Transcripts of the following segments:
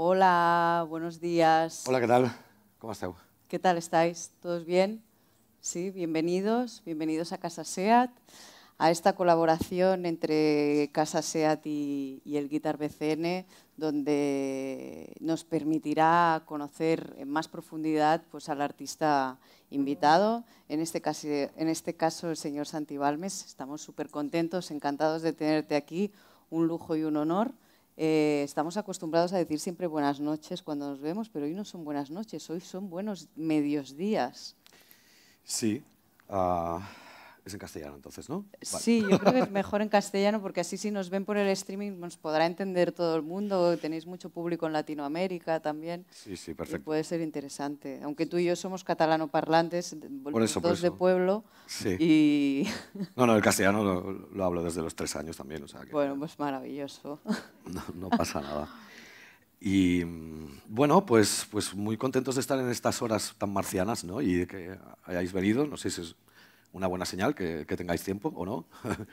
Hola, buenos días. Hola, ¿qué tal? ¿Cómo estás? ¿Qué tal estáis? ¿Todos bien? Sí, bienvenidos, bienvenidos a Casa SEAT, a esta colaboración entre Casa SEAT y, el Guitar BCN, donde nos permitirá conocer en más profundidad pues, al artista invitado, en este, caso, en este caso el señor Santibalmes. Estamos súper contentos, encantados de tenerte aquí, un lujo y un honor. Eh, estamos acostumbrados a decir siempre buenas noches cuando nos vemos, pero hoy no son buenas noches, hoy son buenos medios días. Sí. Ah, en castellano, entonces, ¿no? Sí, yo creo que es mejor en castellano porque así si nos ven por el streaming nos podrá entender todo el mundo. Tenéis mucho público en Latinoamérica también. Sí, sí, perfecto. puede ser interesante. Aunque tú y yo somos catalano parlantes, dos de pueblo. Y... No, no, el castellano lo, hablo desde los tres años también. O sea Bueno, pues maravilloso. No, pasa nada. Y mm, bueno, pues, pues muy contentos de estar en estas horas tan marcianas, ¿no? Y de que hayáis venido. No sé si es una buena señal que, tengáis tiempo o no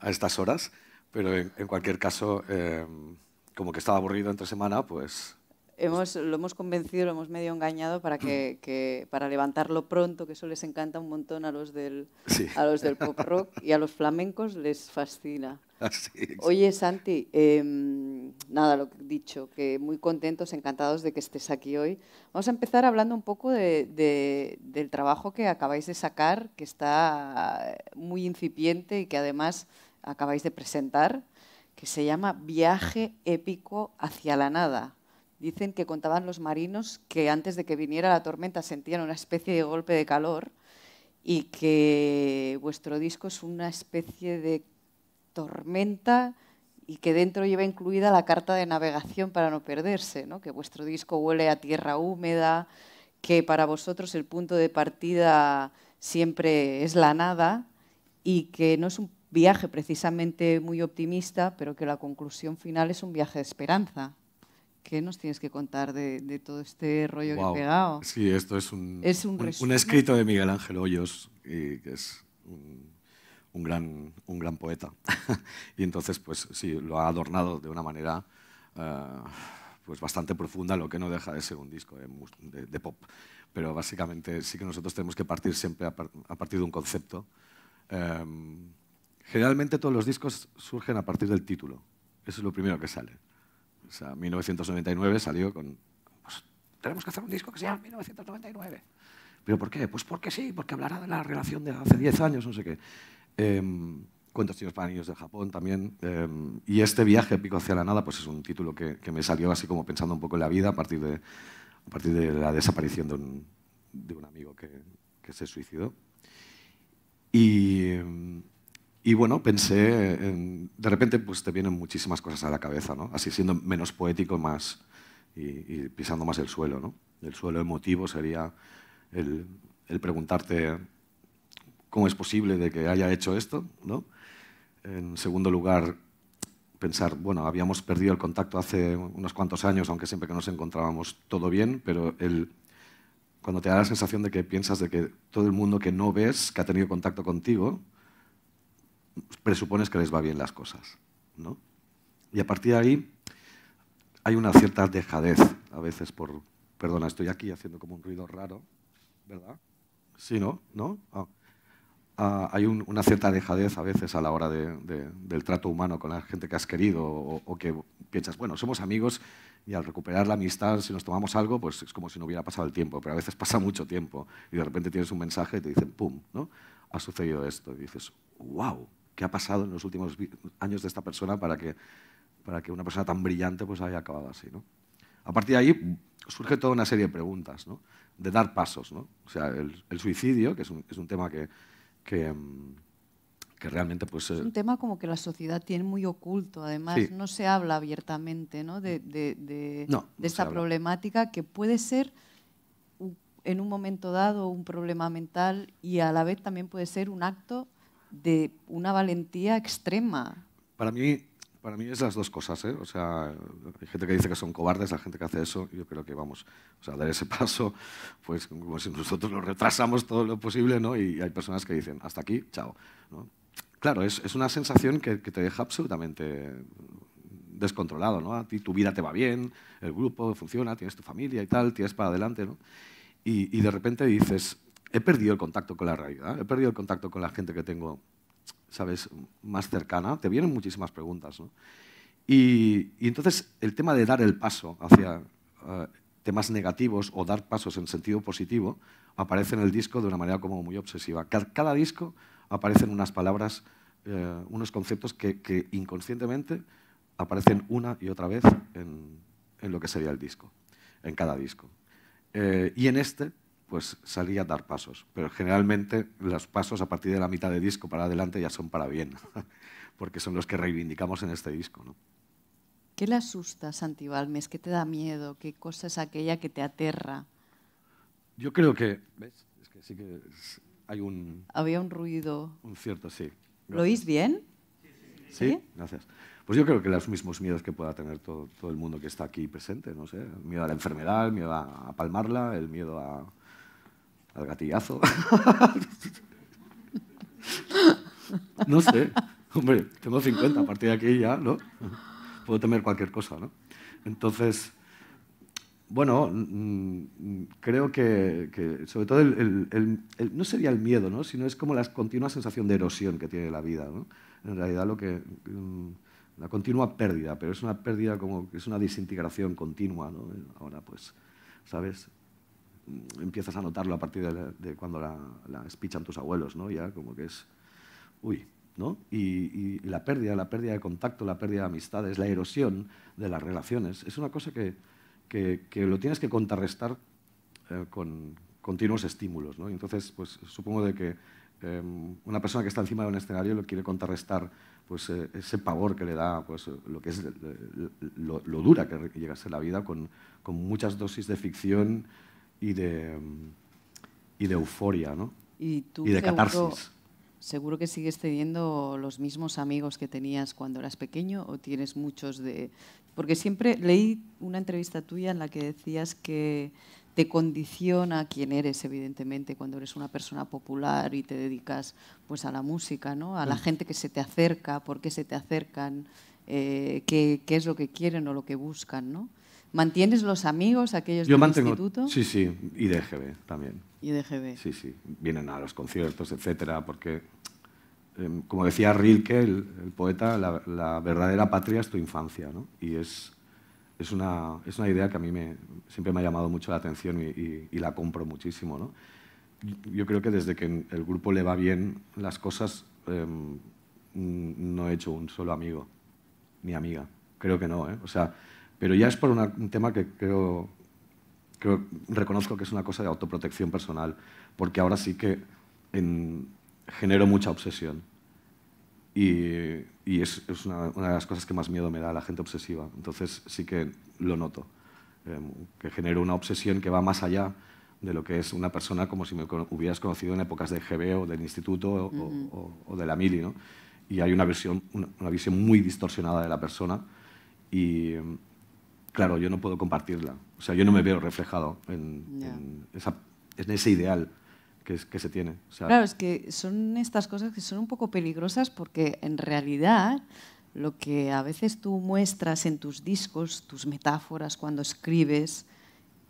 a estas horas, pero en, cualquier caso, eh, como que estaba aburrido entre semana, pues... Hemos, lo hemos convencido, lo hemos medio engañado para, que, mm. para levantarlo pronto, que eso les encanta un montón a los del, a los del pop rock y a los flamencos les fascina. Oye, Santi, em, nada, lo dicho, que muy contentos, encantados de que estés aquí hoy. Vamos a empezar hablando un poco del trabajo que acabáis de sacar, que está muy incipiente y que además acabáis de presentar, que se llama Viaje épico hacia la nada. Dicen que contaban los marinos que antes de que viniera la tormenta sentían una especie de golpe de calor y que vuestro disco es una especie de tormenta y que dentro lleva incluida la carta de navegación para no perderse, que vuestro disco huele a tierra húmeda, que para vosotros el punto de partida siempre es la nada y que no es un viaje precisamente muy optimista, pero que la conclusión final es un viaje de esperanza. ¿Qué nos tienes que contar de, todo este rollo que he pegado? Sí, esto es un, escrito de Miguel Ángel Hoyos, y eh, que es un un gran, un gran poeta. y entonces, pues sí, lo ha adornado de una manera eh, pues bastante profunda, lo que no deja de ser un disco de, pop. Pero básicamente sí que nosotros tenemos que partir siempre a, partir de un concepto. Em, generalmente todos los discos surgen a partir del título. Eso es lo primero que sale. O sea, 1999 salió con... Pues, tenemos que hacer un disco que sea 1999. ¿Pero por qué? Pues porque sí, porque hablará de la relación de hace 10 años, no sé qué. Eh, para niños de Japón también. Em, y este viaje, Pico hacia la nada, pues es un título que, que, me salió así como pensando un poco en la vida a partir de, a partir de la desaparición de un, de un amigo que, que, se suicidó. Y, y bueno, pensé, en, de repente pues te vienen muchísimas cosas a la cabeza, ¿no? Así siendo menos poético más y, pisando más el suelo, ¿no? El suelo emotivo sería el, el preguntarte cómo es posible de que haya hecho esto. ¿no? En segundo lugar, pensar, bueno, habíamos perdido el contacto hace unos cuantos años, aunque siempre que nos encontrábamos todo bien, pero el, cuando te da la sensación de que piensas de que todo el mundo que no ves, que ha tenido contacto contigo, presupones que les va bien las cosas. ¿no? Y a partir de ahí hay una cierta dejadez a veces por... Perdona, estoy aquí haciendo como un ruido raro, ¿verdad? Sí, ¿no? ¿No? Ah. Ah, hay una cierta dejadez a veces a la hora del trato humano con la gente que has querido o, que piensas, bueno, somos amigos y al recuperar la amistad, si nos tomamos algo, pues es como si no hubiera pasado el tiempo, pero a veces pasa mucho tiempo y de repente tienes un mensaje y te dicen, ¡pum!, ¿no? Ha sucedido esto y dices, wow, ¿qué ha pasado en los últimos años de esta persona para que, para que una persona tan brillante pues haya acabado así, ¿no? A partir de ahí surge toda una serie de preguntas, ¿no? De dar pasos, ¿no? O sea, el, suicidio, que es un tema que que, mm, que realmente pues... Es un eh, tema como que la sociedad tiene muy oculto, además no se habla abiertamente ¿no? de, de, esta problemática que puede ser en un momento dado un problema mental y a la vez también puede ser un acto de una valentía extrema. Para mí para mí es las dos cosas, ¿eh? O sea, hay gente que dice que son cobardes, la gente que hace eso, yo creo que vamos, o sea, dar ese paso, pues como si nosotros lo retrasamos todo lo posible, ¿no? Y hay personas que dicen, hasta aquí, chao, Claro, es, una sensación que, te deja absolutamente descontrolado, ¿no? A ti tu vida te va bien, el grupo funciona, tienes tu familia y tal, tienes para adelante, ¿no? Y, y de repente dices, he perdido el contacto con la realidad, he perdido el contacto con la gente que tengo ¿sabes?, más cercana, te vienen muchísimas preguntas. Y, entonces el tema de dar el paso hacia eh, temas negativos o dar pasos en sentido positivo aparece en el disco de una manera como muy obsesiva. Cada, disco aparecen unas palabras, eh, unos conceptos que, inconscientemente aparecen una y otra vez en, lo que sería el disco, en cada disco. Eh, y en este pues salía a dar pasos. Pero generalmente los pasos a partir de la mitad de disco para adelante ya son para bien, porque son los que reivindicamos en este disco. ¿no? ¿Qué le asusta, Santi ¿Qué te da miedo? ¿Qué cosa es aquella que te aterra? Yo creo que... ¿Ves? Es que sí que hay un... Había un ruido. Un cierto, sí. ¿Lo oís bien? Sí, gracias. Pues yo creo que los mismos miedos que pueda tener todo, el mundo que está aquí presente, no sé, el miedo a la enfermedad, el miedo a palmarla, el miedo a, al gatillazo. no sé, hombre, tengo 50, a partir de aquí ya, ¿no? Puedo temer cualquier cosa, ¿no? Entonces, bueno, mm, mm, creo que, sobre todo, no sería el miedo, ¿no? sino es como la continua sensación de erosión que tiene la vida. ¿no? En realidad, lo que, mm, la continua pérdida, pero es una pérdida como que es una desintegración continua. ¿no? Ahora, pues, ¿sabes? empiezas a notarlo a partir de, cuando la, la espichan tus abuelos, ¿no? Ya como que es, uy, ¿no? Y, la pérdida, la pérdida de contacto, la pérdida de amistades, la erosión de las relaciones, es una cosa que, que, lo tienes que contrarrestar eh, con continuos estímulos, ¿no? Entonces, pues supongo de que em, una persona que está encima de un escenario lo quiere contrarrestar pues, eh, ese pavor que le da pues, lo, que es, eh, lo, dura que llega a ser la vida con, con muchas dosis de ficción, Mm, y de, euforia, ¿no? Y, de seguro, catarsis. Seguro que sigues teniendo los mismos amigos que tenías cuando eras pequeño o tienes muchos de... Porque siempre leí una entrevista tuya en la que decías que te condiciona quién eres, evidentemente, cuando eres una persona popular y te dedicas pues, a la música, ¿no? a la mm. gente que se te acerca, por qué se te acercan, eh, qué, qué, es lo que quieren o lo que buscan. ¿no? ¿Mantienes los amigos, aquellos Yo del instituto? Sí, sí, y de EGB también. Y de EGB. Sí, sí, vienen a los conciertos, etcétera, porque, eh, como decía Rilke, el, poeta, la, verdadera patria es tu infancia, ¿no? Y es, es, una, es una idea que a mí me, siempre me ha llamado mucho la atención y, la compro muchísimo, ¿no? Yo creo que desde que el grupo le va bien las cosas, em, no he hecho un solo amigo, ni amiga. Creo que no, ¿eh? O sea, pero ya es por un tema que creo, reconozco que es una cosa de autoprotección personal, porque ahora sí que genero mucha obsesión. Y, es, una, de las cosas que más miedo me da la gente obsesiva. Entonces sí que lo noto, em, que genero una obsesión que va más allá de lo que es una persona como si me hubieras conocido en épocas de GB o del instituto o, de la mili. ¿no? Y hay una, versión, una visión muy distorsionada de la persona. Y, claro, yo no puedo compartirla. O sea, yo no me veo reflejado en, ese ideal que, se tiene. claro, es que son estas cosas que son un poco peligrosas porque en realidad lo que a veces tú muestras en tus discos, tus metáforas, cuando escribes,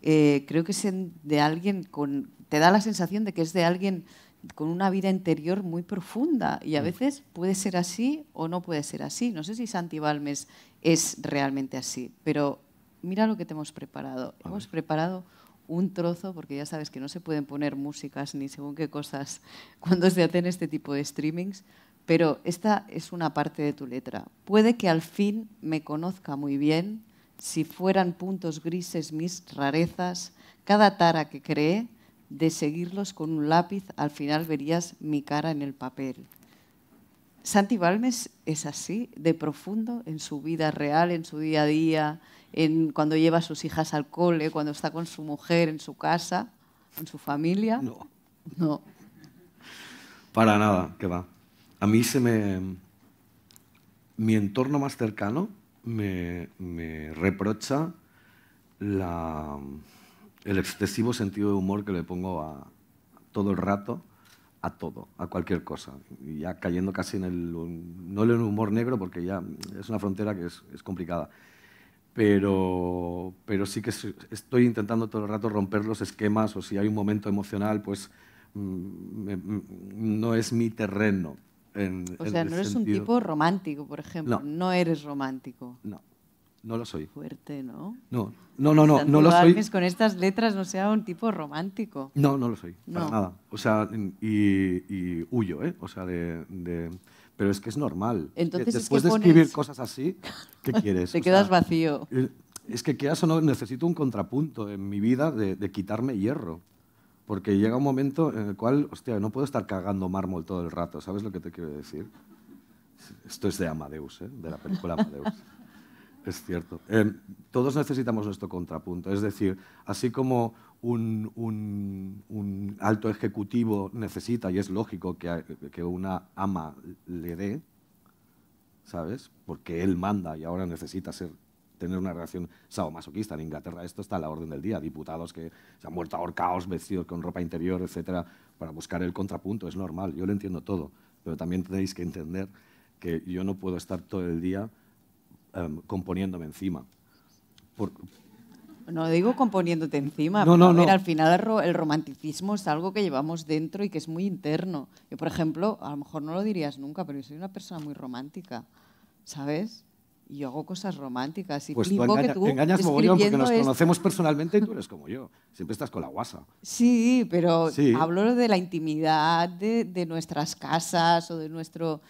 eh, creo que es de alguien con, te da la sensación de que es de alguien con una vida interior muy profunda y a mm. veces puede ser así o no puede ser así. No sé si Santibalmes es realmente así, pero mira lo que te hemos preparado. hemos preparado un trozo, porque ya sabes que no se pueden poner músicas ni según qué cosas cuando se hacen este tipo de streamings, pero esta es una parte de tu letra. Puede que al fin me conozca muy bien, si fueran puntos grises mis rarezas, cada tara que cree de seguirlos con un lápiz, al final verías mi cara en el papel. Santi Balmes es así, de profundo, en su vida real, en su día a día, cuando lleva a sus hijas al cole, cuando está con su mujer en su casa, en su familia. No. No. Para nada, que va. A mí se me... Mi entorno más cercano me, reprocha el excesivo sentido de humor que le pongo a, todo el rato a todo, a cualquier cosa. Y ya cayendo casi en el, no en el humor negro, porque ya es una frontera que es complicada, pero, pero sí que estoy intentando todo el rato romper los esquemas o si hay un momento emocional, pues mm, mm, no es mi terreno. o sea, no eres un tipo romántico, por ejemplo. No, no eres romántico. No. No lo soy. Fuerte, ¿no? No, no, no, no, no lo soy. con estas letras no sea un tipo romántico. No, no lo soy, no. para nada. O sea, y, huyo, ¿eh? O sea, de, pero es que es normal. Entonces, Después de escribir cosas así, ¿qué quieres? Te quedas vacío. Eh, es que quieras o necesito un contrapunto en mi vida de, quitarme hierro. Porque llega un momento en el cual, hostia, no puedo estar cagando mármol todo el rato, ¿sabes lo que te quiero decir? Esto es de Amadeus, ¿eh? de la película Amadeus. es cierto. Eh, todos necesitamos nuestro contrapunto. Es decir, así como un, alto ejecutivo necesita, y es lógico que, una ama le dé, ¿sabes? Porque él manda y ahora necesita ser tener una relación sadomasoquista. En Inglaterra esto está a la orden del día. Diputados que se han vuelto ahorcados, vestidos con ropa interior, etcétera, para buscar el contrapunto. Es normal, yo lo entiendo todo. Pero también tenéis que entender que yo no puedo estar todo el día em, componiéndome encima. No digo componiéndote encima, pero no, al final el, romanticismo es algo que llevamos dentro y que es muy interno. Yo, por ejemplo, a lo mejor no lo dirías nunca, pero yo soy una persona muy romántica, ¿sabes? y yo hago cosas románticas. Y pues tú, que engañas porque nos conocemos personalmente y tú eres como yo. Siempre estás con la guasa. Sí, pero hablo de la intimidad de, nuestras casas o de nuestro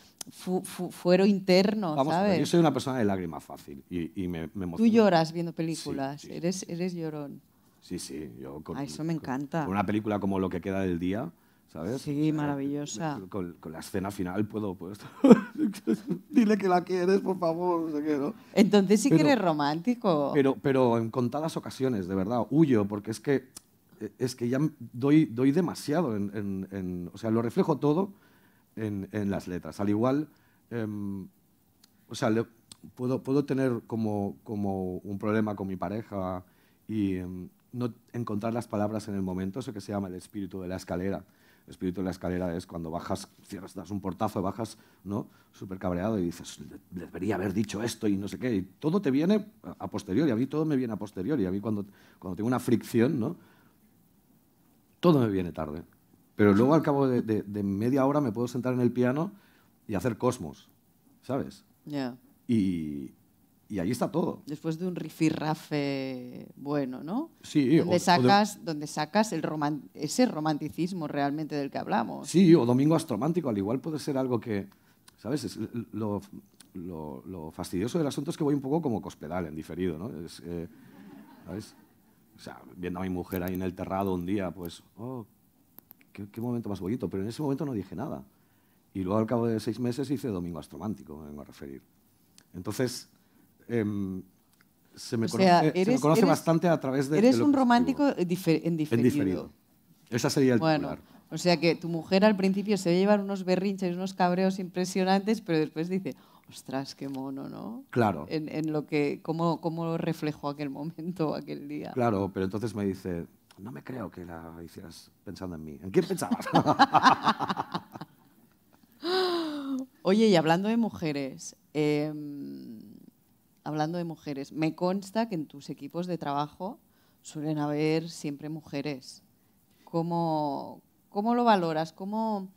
fuero interno, Vamos, Yo soy una persona de lágrima fácil y, me, me Tú lloras viendo películas, eres, eres llorón. Sí, sí, yo A eso me encanta. Con una película como Lo que queda del día Sí, maravillosa. Con, la escena final puedo, dile que la quieres, por favor, sé ¿no? Entonces sí que eres romántico. Pero, pero en contadas ocasiones, de verdad, huyo, porque es que, eh, es que ya doy, doy demasiado en, O sea, lo reflejo todo en, las letras. Al igual, em, o sea, puedo, puedo tener como, como un problema con mi pareja y... Em, no encontrar las palabras en el momento, eso que se llama el espíritu de la escalera espíritu de la escalera es cuando bajas, cierras, das un portazo, y bajas, ¿no? Súper cabreado y dices, debería haber dicho esto y no sé qué. Y todo te viene a posteriori, a mí todo me viene a posteriori. A mí cuando, cuando tengo una fricción, ¿no? Todo me viene tarde. Pero luego al cabo de, media hora me puedo sentar en el piano y hacer cosmos, ¿sabes? ya Y, y ahí está todo. Después de un rifirrafe bueno, ¿no? Sí, donde o, sacas, donde sacas el ese romanticismo realmente del que hablamos. Sí, o Domingo Astromántico, al igual puede ser algo que, ¿sabes? lo, fastidioso del asunto es que voy un poco como cospedal, en diferido, ¿no? Eh, ¿Sabes? O sea, viendo a mi mujer ahí en el terrado un día, pues, oh, qué, qué momento más bonito, pero en ese momento no dije nada. Y luego al cabo de seis meses hice Domingo Astromántico, me vengo a referir. Entonces, Em, se, me conoce, bastante a través de... Eres un romántico eh, en diferido. Esa sería el bueno, O sea que tu mujer al principio se va llevar unos berrinches, unos cabreos impresionantes, pero después dice, ostras, qué mono, ¿no? Claro. En, lo que, cómo, cómo reflejó aquel momento, aquel día. Claro, pero entonces me dice, no me creo que la hicieras pensando en mí. ¿En quién pensabas? Oye, y hablando de mujeres, em, hablando de mujeres, me consta que en tus equipos de trabajo suelen haber siempre mujeres. ¿Cómo, lo valoras? ¿Cómo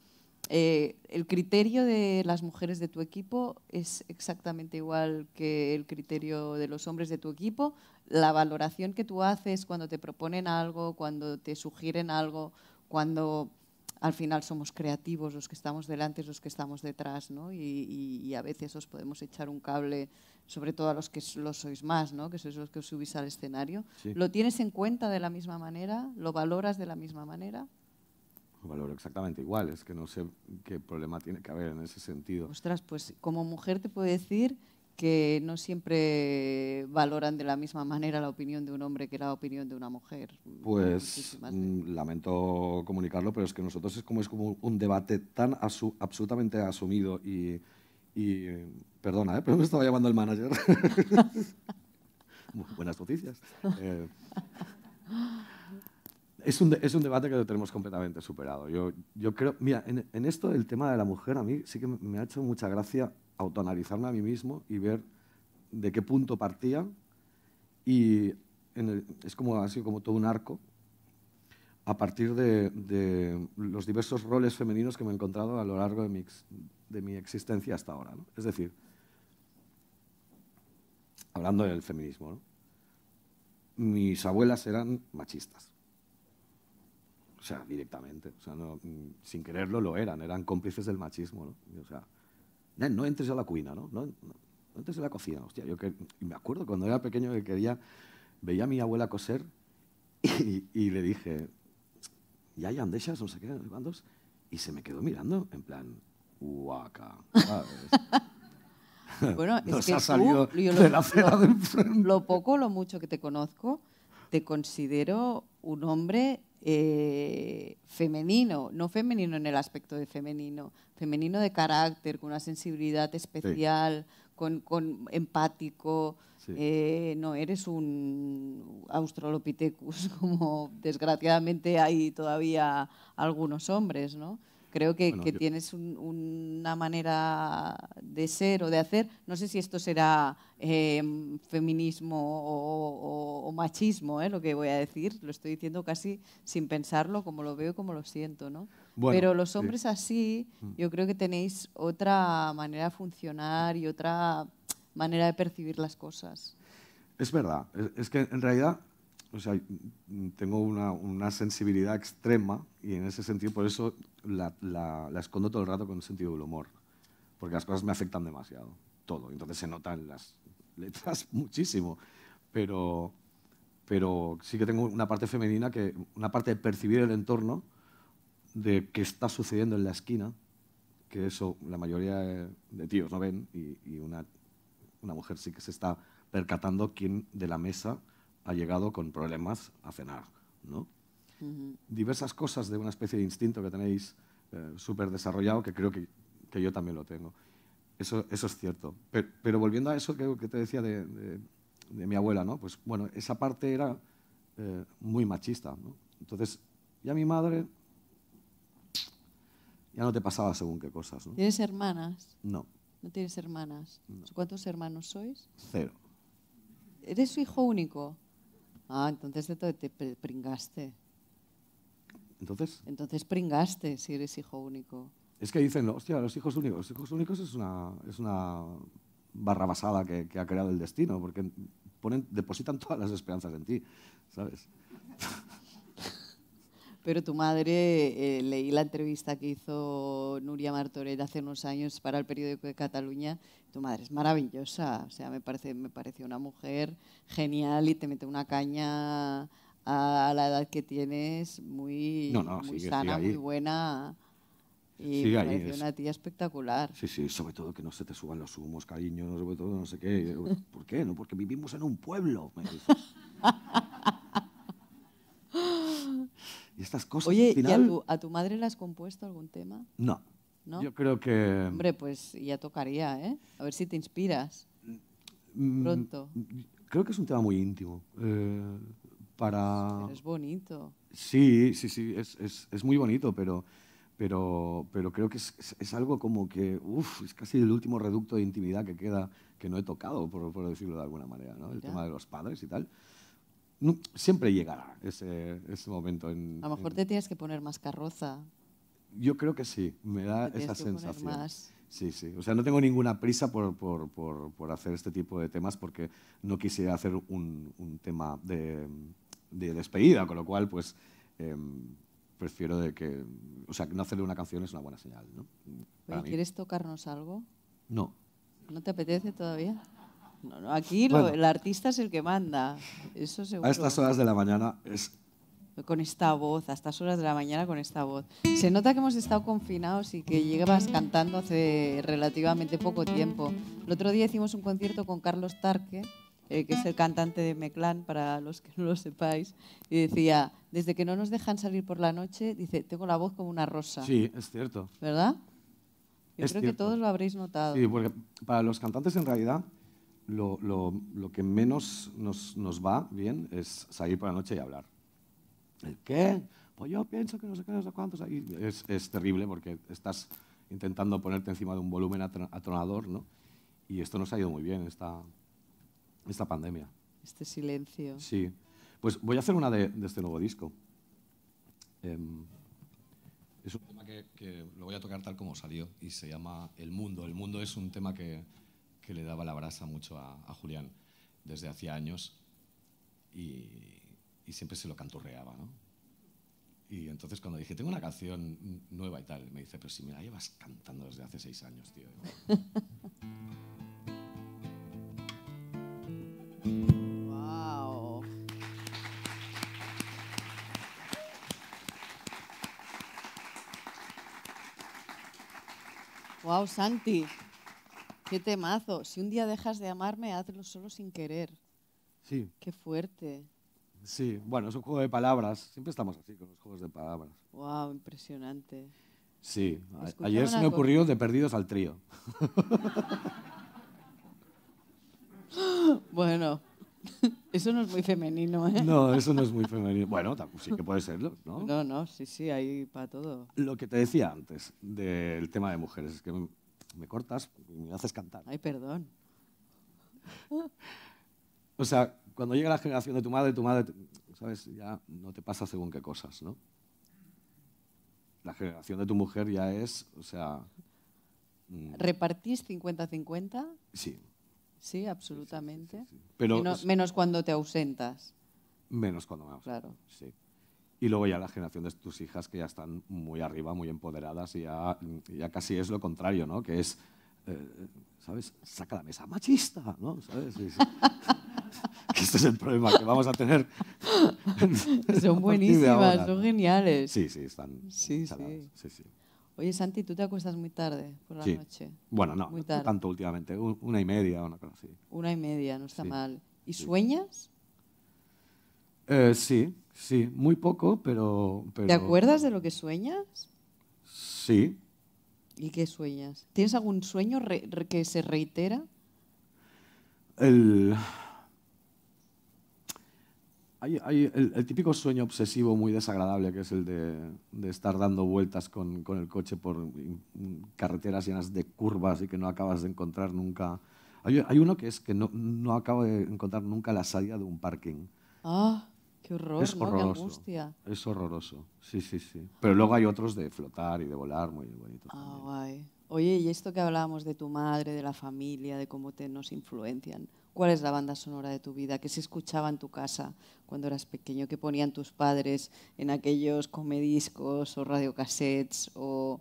eh, el criterio de las mujeres de tu equipo es exactamente igual que el criterio de los hombres de tu equipo? ¿La valoración que tú haces cuando te proponen algo, cuando te sugieren algo, cuando al final somos creativos los que estamos delante, los que estamos detrás, ¿no? y, a veces os podemos echar un cable sobre todo a los que lo sois más, ¿no? que sois los que os subís al escenario. ¿Lo tienes en cuenta de la misma manera? ¿Lo valoras de la misma manera? Lo valoro exactamente igual, es que no sé qué problema tiene que haber en ese sentido. Ostras, pues como mujer te puedo decir que no siempre valoran de la misma manera la opinión de un hombre que la opinión de una mujer. Pues mm, lamento comunicarlo, pero es que nosotros es como, es como un debate tan absolutamente asumido y, y Perdona, ¿eh? pero me estaba llamando el manager. Buenas noticias. Eh, es, un es, un debate que lo tenemos completamente superado. Yo, yo creo, mira, en, esto el tema de la mujer, a mí sí que me ha hecho mucha gracia autoanalizarme a mí mismo y ver de qué punto partía. Y en es como, así como todo un arco a partir de, los diversos roles femeninos que me he encontrado a lo largo de mi, de mi existencia hasta ahora. Es decir, hablando del feminismo, ¿no? mis abuelas eran machistas. O sea, directamente. O sea, mm, sin quererlo lo eran, eran cómplices del machismo. ¿no? o sea, no entres a la cuina, ¿no? No, entres a la cocina. Hostia, yo que, me acuerdo cuando era pequeño que quería, veía a mi abuela coser y, le dije, ya hay andesas, no sé qué, bandos. Y se me quedó mirando en plan, huaca. ¿sabes? Bueno, es que lo, poco lo mucho que te conozco, te considero un hombre eh, femenino, no femenino en el aspecto de femenino, femenino de carácter, con una sensibilidad especial, con, empático. Eh, no eres un australopithecus, como desgraciadamente hay todavía algunos hombres, ¿no? creo que, tienes una manera de ser o de hacer. No sé si esto será em, feminismo o, machismo, eh, lo que voy a decir. Lo estoy diciendo casi sin pensarlo, como lo veo y como lo siento. ¿no? Pero los hombres así, mm. yo creo que tenéis otra manera de funcionar y otra manera de percibir las cosas. Es verdad, es que en realidad o sea, mm, tengo una, una, sensibilidad extrema y en ese sentido, por eso la, la, escondo todo el rato con un sentido del humor, porque las cosas me afectan demasiado, todo. Entonces se notan las letras muchísimo, pero, pero sí que tengo una parte femenina, que, una parte de percibir el entorno, de qué está sucediendo en la esquina, que eso la mayoría de tíos no ven y, y una, una mujer sí que se está percatando quién de la mesa ha llegado con problemas a cenar. ¿no? Diversas cosas de una especie de instinto que tenéis eh, súper desarrollado, que creo que, que, yo también lo tengo. Eso, eso es cierto. Pero, volviendo a eso que, te decía de, de, mi abuela, ¿no? pues bueno, esa parte era eh, muy machista. ¿no? Entonces, ya mi madre ya no te pasaba según qué cosas. ¿no? ¿Tienes hermanas? No. ¿No tienes hermanas? No. no tienes hermanas cuántos hermanos sois? Cero. ¿Eres su hijo único? Ah, entonces te, te pringaste. ¿Entonces? Entonces pringaste si eres hijo único. Es que dicen, hostia, los hijos únicos. Los hijos únicos es una, es barra basada que, ha creado el destino, porque ponen, depositan todas las esperanzas en ti, ¿sabes? Pero tu madre, eh, leí la entrevista que hizo Nuria Martorell hace unos años para el periódico de Cataluña tu madre es maravillosa, o sea, me parece, me pareció una mujer genial y te mete una caña a, la edad que tienes, muy, muy sana, muy buena. Y una tía espectacular. Sí, sí, sobre todo que no se te suban los humos, cariño, sobre todo no sé qué. ¿Por qué? No, porque vivimos en un pueblo, me dices. y estas cosas ¿y a tu madre le has compuesto algún tema? No. Yo creo que... Hombre, pues ya tocaría, ¿eh? A ver si te inspiras mm, pronto. Creo que es un tema muy íntimo. Eh, para... es bonito. Sí, sí, sí, es, muy bonito, pero, pero, pero creo que es, algo como que, uff, es casi el último reducto de intimidad que queda, que no he tocado, por, por decirlo de alguna manera, ¿no? El tema de los padres y tal. siempre llegará ese, momento. En, a lo mejor te tienes que poner más carroza yo creo que sí, me da esa sensación. Sí, sí. O sea, no tengo ninguna prisa por, por, por, por, hacer este tipo de temas porque no quisiera hacer un, un tema de, de, despedida, con lo cual, pues, em, prefiero de que... O sea, no hacerle una canción es una buena señal, ¿no? ¿Quieres tocarnos algo? No. ¿No te apetece todavía? No, no, aquí el artista es el que manda, A estas horas de la mañana es con esta voz, a estas horas de la mañana con esta voz. Se nota que hemos estado confinados y que llegabas cantando hace relativamente poco tiempo. El otro día hicimos un concierto con Carlos Tarque, eh, que es el cantante de Meclán, para los que no lo sepáis, y decía, desde que no nos dejan salir por la noche, dice, tengo la voz como una rosa. Sí, es cierto. ¿Verdad? Yo creo que todos lo habréis notado. Sí, porque para los cantantes en realidad lo, que menos nos va bien es salir por la noche y hablar. ¿Qué? Pues yo pienso que no sé qué, no sé cuántos. es, terrible porque estás intentando ponerte encima de un volumen atronador, ¿no? Y esto nos ha ido muy bien, esta, esta pandemia. Este silencio. Sí. Pues voy a hacer una de, este nuevo disco. Em, es un tema que, lo voy a tocar tal como salió y se llama El Mundo. El Mundo es un tema que, le daba la brasa mucho a, a Julián desde hacía años y, y siempre se lo canturreaba, ¿no? Y entonces cuando dije, tengo una canción nueva y tal, me dice, pero si me la llevas cantando desde hace seis años, tío. wow. Wow, Santi. Qué temazo. Si un día dejas de amarme, hazlo solo sin querer. Sí. Qué fuerte. Sí, bueno, es un juego de palabras. Siempre estamos así con los juegos de palabras. ¡Wow! Impresionante. Sí, ayer se me ocurrió de perdidos al trío. bueno, eso no es muy femenino, ¿eh? No, eso no es muy femenino. Bueno, sí que puede serlo, ¿no? No, no, sí, sí, hay para todo. Lo que te decía antes del tema de mujeres es que me cortas y me haces cantar. Ay, perdón. o sea, cuando llega la generación de tu madre, tu madre, ¿sabes? Ya no te pasa según qué cosas, ¿no? La generación de tu mujer ya es, o sea... Mm. ¿Repartís 50-50? Sí. Sí, absolutamente. Pero, menos, cuando te ausentas. Menos cuando me ausentas. Claro. Sí. Y luego ya la generación de tus hijas que ya están muy arriba, muy empoderadas y ya, ya casi es lo contrario, ¿no? Que es, eh, ¿sabes? Saca la mesa machista, ¿no? ¿Sabes? este es el problema que vamos a tener. son buenísimas, son geniales. Sí, sí, están. Sí, sí. Oye, Santi, ¿tú te acuestas muy tarde por la noche? Bueno, no, no tanto últimamente, una y media o una cosa así. Una y media, no está mal. ¿Y sueñas? Eh, sí, sí, muy poco, pero, ¿Te acuerdas de lo que sueñas? Sí. ¿Y qué sueñas? ¿Tienes algún sueño que se reitera? El, hay, el, típico sueño obsesivo muy desagradable que es el de, estar dando vueltas con, el coche por carreteras llenas de curvas y que no acabas de encontrar nunca. Hay, uno que es que no, no, acabo de encontrar nunca la salida de un parking. Ah, qué horror, qué angustia. Es horroroso, sí, sí, sí. Pero luego hay otros de flotar y de volar muy bonitos. Ah, guay. Oye, y esto que hablábamos de tu madre, de la familia, de cómo te nos influencian, ¿Cuál es la banda sonora de tu vida? ¿Qué se escuchaba en tu casa cuando eras pequeño? ¿Qué ponían tus padres en aquellos comediscos o radiocassettes o,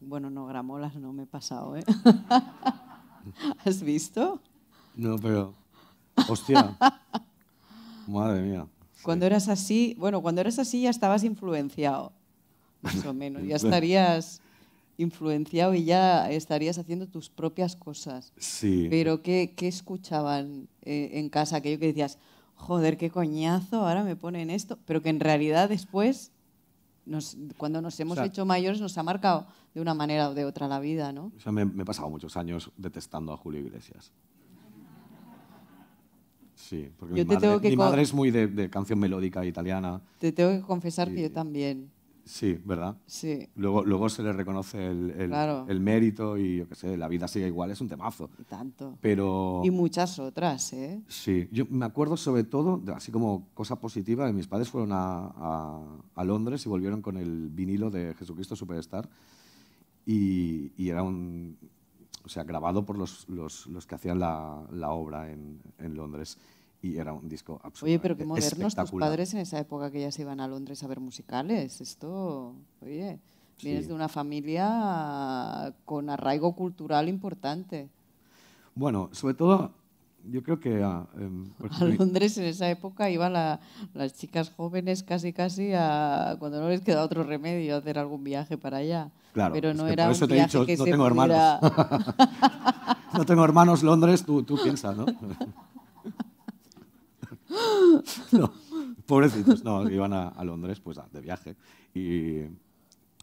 bueno, no, gramolas no me he pasado, ¿eh? ¿Has visto? No, pero... Hostia. Madre mía. Cuando eras así, bueno, cuando eras así ya estabas influenciado, más o menos, ya estarías influenciado y ya estarías haciendo tus propias cosas. Sí. Pero ¿qué, qué escuchaban eh, en casa? Aquello que decías, joder, qué coñazo, ahora me ponen esto, pero que en realidad después, nos, cuando nos hemos hecho mayores, nos ha marcado de una manera o de otra la vida, ¿no? O sea, me, he pasado muchos años detestando a Julio Iglesias. Sí, porque mi, madre, es muy de, canción melódica italiana. Te tengo que confesar que yo también. Sí, ¿verdad? Sí. Luego, luego se le reconoce el, mérito y yo sé, la vida sigue igual, es un temazo. Tanto. Pero... Y muchas otras, ¿eh? Sí, yo me acuerdo sobre todo, así como cosa positiva, mis padres fueron a, Londres y volvieron con el vinilo de Jesucristo Superstar y, era un... O sea, grabado por los, que hacían la, obra en, en Londres y era un disco absolutamente Oye, pero qué modernos tus padres en esa época que ya se iban a Londres a ver musicales. Esto, oye, vienes de una familia con arraigo cultural importante. Bueno, sobre todo, yo creo que... Ah, em, a Londres en esa época iban las chicas jóvenes casi casi a... cuando no les queda otro remedio hacer algún viaje para allá. Claro, pero no era por eso te he dicho, que no tengo hermanos. no tengo hermanos, Londres, tú, tú piensas, ¿no? No, pobrecitos, no, iban a, Londres pues de viaje. Y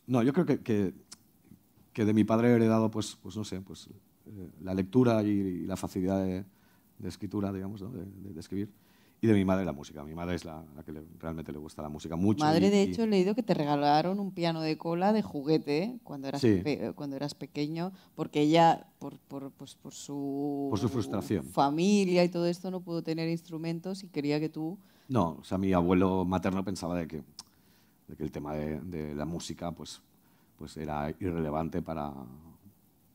no, yo creo que, que, de mi padre he heredado, pues, pues no sé, pues eh, la lectura y, la facilidad de, escritura, digamos, de, escribir y de mi madre la música. Mi madre es la, que realmente le gusta la música mucho. Madre, de hecho, he leído que te regalaron un piano de cola de juguete ¿eh? cuando eras, cuando eras pequeño, porque ella, por, por, pues, por, su, por su frustración. familia y todo esto, no pudo tener instrumentos y quería que tú... No, o sea, mi abuelo materno pensaba de que, de que el tema de, de la música pues, pues era irrelevante para,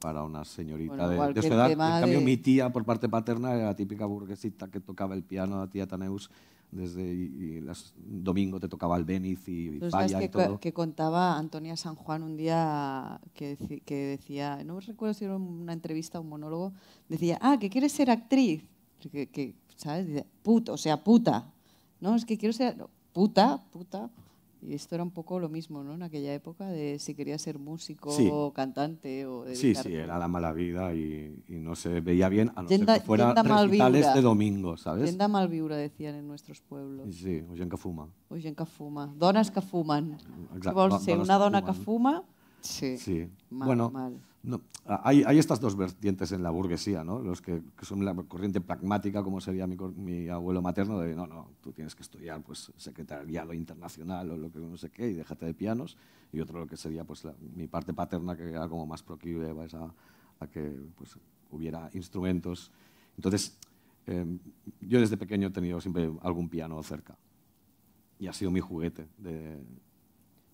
para una señorita de, de, su edad. En cambio, mi tía, por parte paterna, era la típica burguesita que tocaba el piano, la tía Taneus, desde y, las, domingo te tocaba el Beniz y, y falla que, y que contaba Antonia San Juan un día que, decía, no recuerdo si era una entrevista o un monólogo, decía, ah, que quieres ser actriz. Que, ¿Sabes? Dice, o sea, puta. No, es que quiero ser puta, puta. Y esto era un poco lo mismo, ¿no? En aquella época de si quería ser músico o cantante o Sí, sí, era la mala vida y, y no se veía bien a no ser que fuera recitales de domingo, ¿sabes? Yenda viura, decían en nuestros pueblos. Sí, o gent que fuma. O gent que fuma. Dones que fuman. Exacte. Si una dona que fuma, sí. sí. Mal, bueno, mal. No, hay, estas dos vertientes en la burguesía, ¿no? los que, son la corriente pragmática, como sería mi, abuelo materno, de no, no, tú tienes que estudiar pues, secretariado internacional o lo que no sé qué y déjate de pianos, y otro lo que sería pues, mi parte paterna, que era como más proclive a, que pues, hubiera instrumentos. Entonces, em, yo desde pequeño he tenido siempre algún piano cerca y ha sido mi juguete de,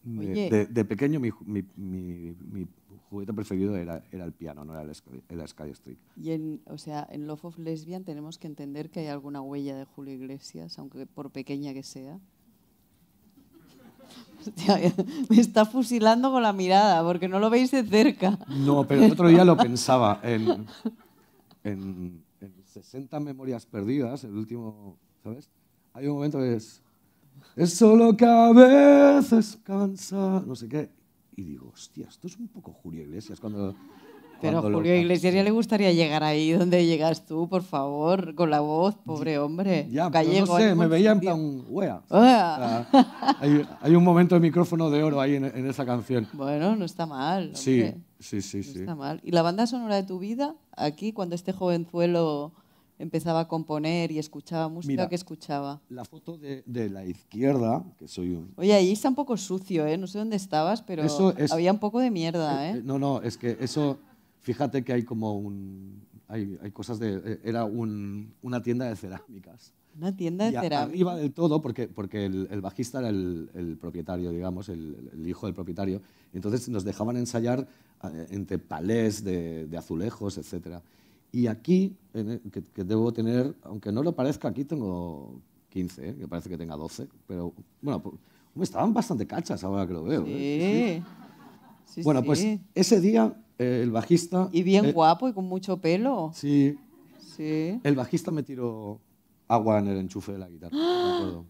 de, pequeño mi, mi, mi, mi, juguete preferido era, era el piano, no era el, Sky Street. Y en, o sea, en Love of Lesbian tenemos que entender que hay alguna huella de Julio Iglesias, aunque por pequeña que sea. me está fusilando con la mirada, porque no lo veis de cerca. No, pero el otro día lo pensaba. En, en, en 60 Memorias Perdidas, el último, ¿sabes? Hay un momento que es es solo que a veces cansa, no sé qué. Y digo, hostia, esto es un poco Julio Iglesias cuando... Pero Julio Iglesias ya le gustaría llegar ahí donde llegas tú, por favor, con la voz, pobre hombre. Ya, no sé, me veía en plan, wea. Ah. hay, un momento de micrófono de oro ahí en, esa canción. Bueno, no está mal. Sí, sí, sí, no sí. Está mal. ¿Y la banda sonora de tu vida, aquí, cuando este jovenzuelo empezaba a componer y escuchaba música que escuchaba. La foto de, de, la izquierda, que soy un... Oye, ahí está un poco sucio, ¿eh? No sé dónde estabas, pero había un poco de mierda, eh, ¿eh? ¿eh? No, no, es que eso... Fíjate que hay como un... Hay, hay cosas de... Eh, era un, una tienda de cerámicas. Una tienda de y cerámica. del todo, porque, porque el, bajista era el, el propietario, digamos, el, el, hijo del propietario. Entonces nos dejaban ensayar entre palés de, de azulejos, etcétera. Y aquí, que, debo tener, aunque no lo parezca, aquí tengo 15, me ¿eh? que parece que tenga 12, pero bueno, pues, me estaban bastante cachas ahora que lo veo. ¿eh? Sí. bueno, pues ese día eh, el bajista... Y bien guapo y con mucho pelo. Sí. Sí. El bajista me tiró agua en el enchufe de la guitarra. ¡Ah!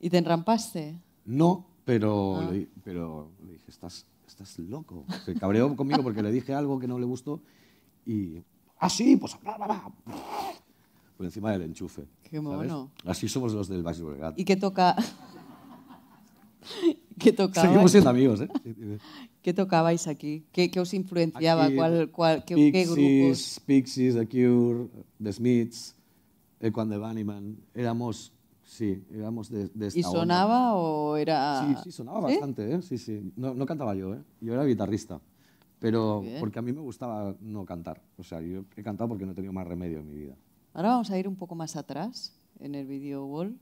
¿Y te enrampaste? No, pero, ah. le, pero le dije, estás, estás loco. Se cabreó conmigo porque le dije algo que no le gustó y Así, ah, pues, por encima del enchufe. Qué mono. Así somos los del Bachelor ¿Y qué toca? ¿Qué tocabais? Seguimos siendo amigos, ¿eh? ¿Qué tocabais aquí? ¿Qué, os influenciaba? qué, Pixies, Pixies, The Cure, The Smiths, Equan the Bunnyman. Éramos, sí, éramos de, esta ¿Y sonaba o era...? Sí, sí, sonaba bastante, ¿eh? Sí, sí. No, no cantaba yo, ¿eh? Yo era guitarrista. Pero porque a mí me gustaba no cantar. O sea, yo he cantado porque no he tenido más remedio en mi vida. Ahora vamos a ir un poco más atrás en el video wall,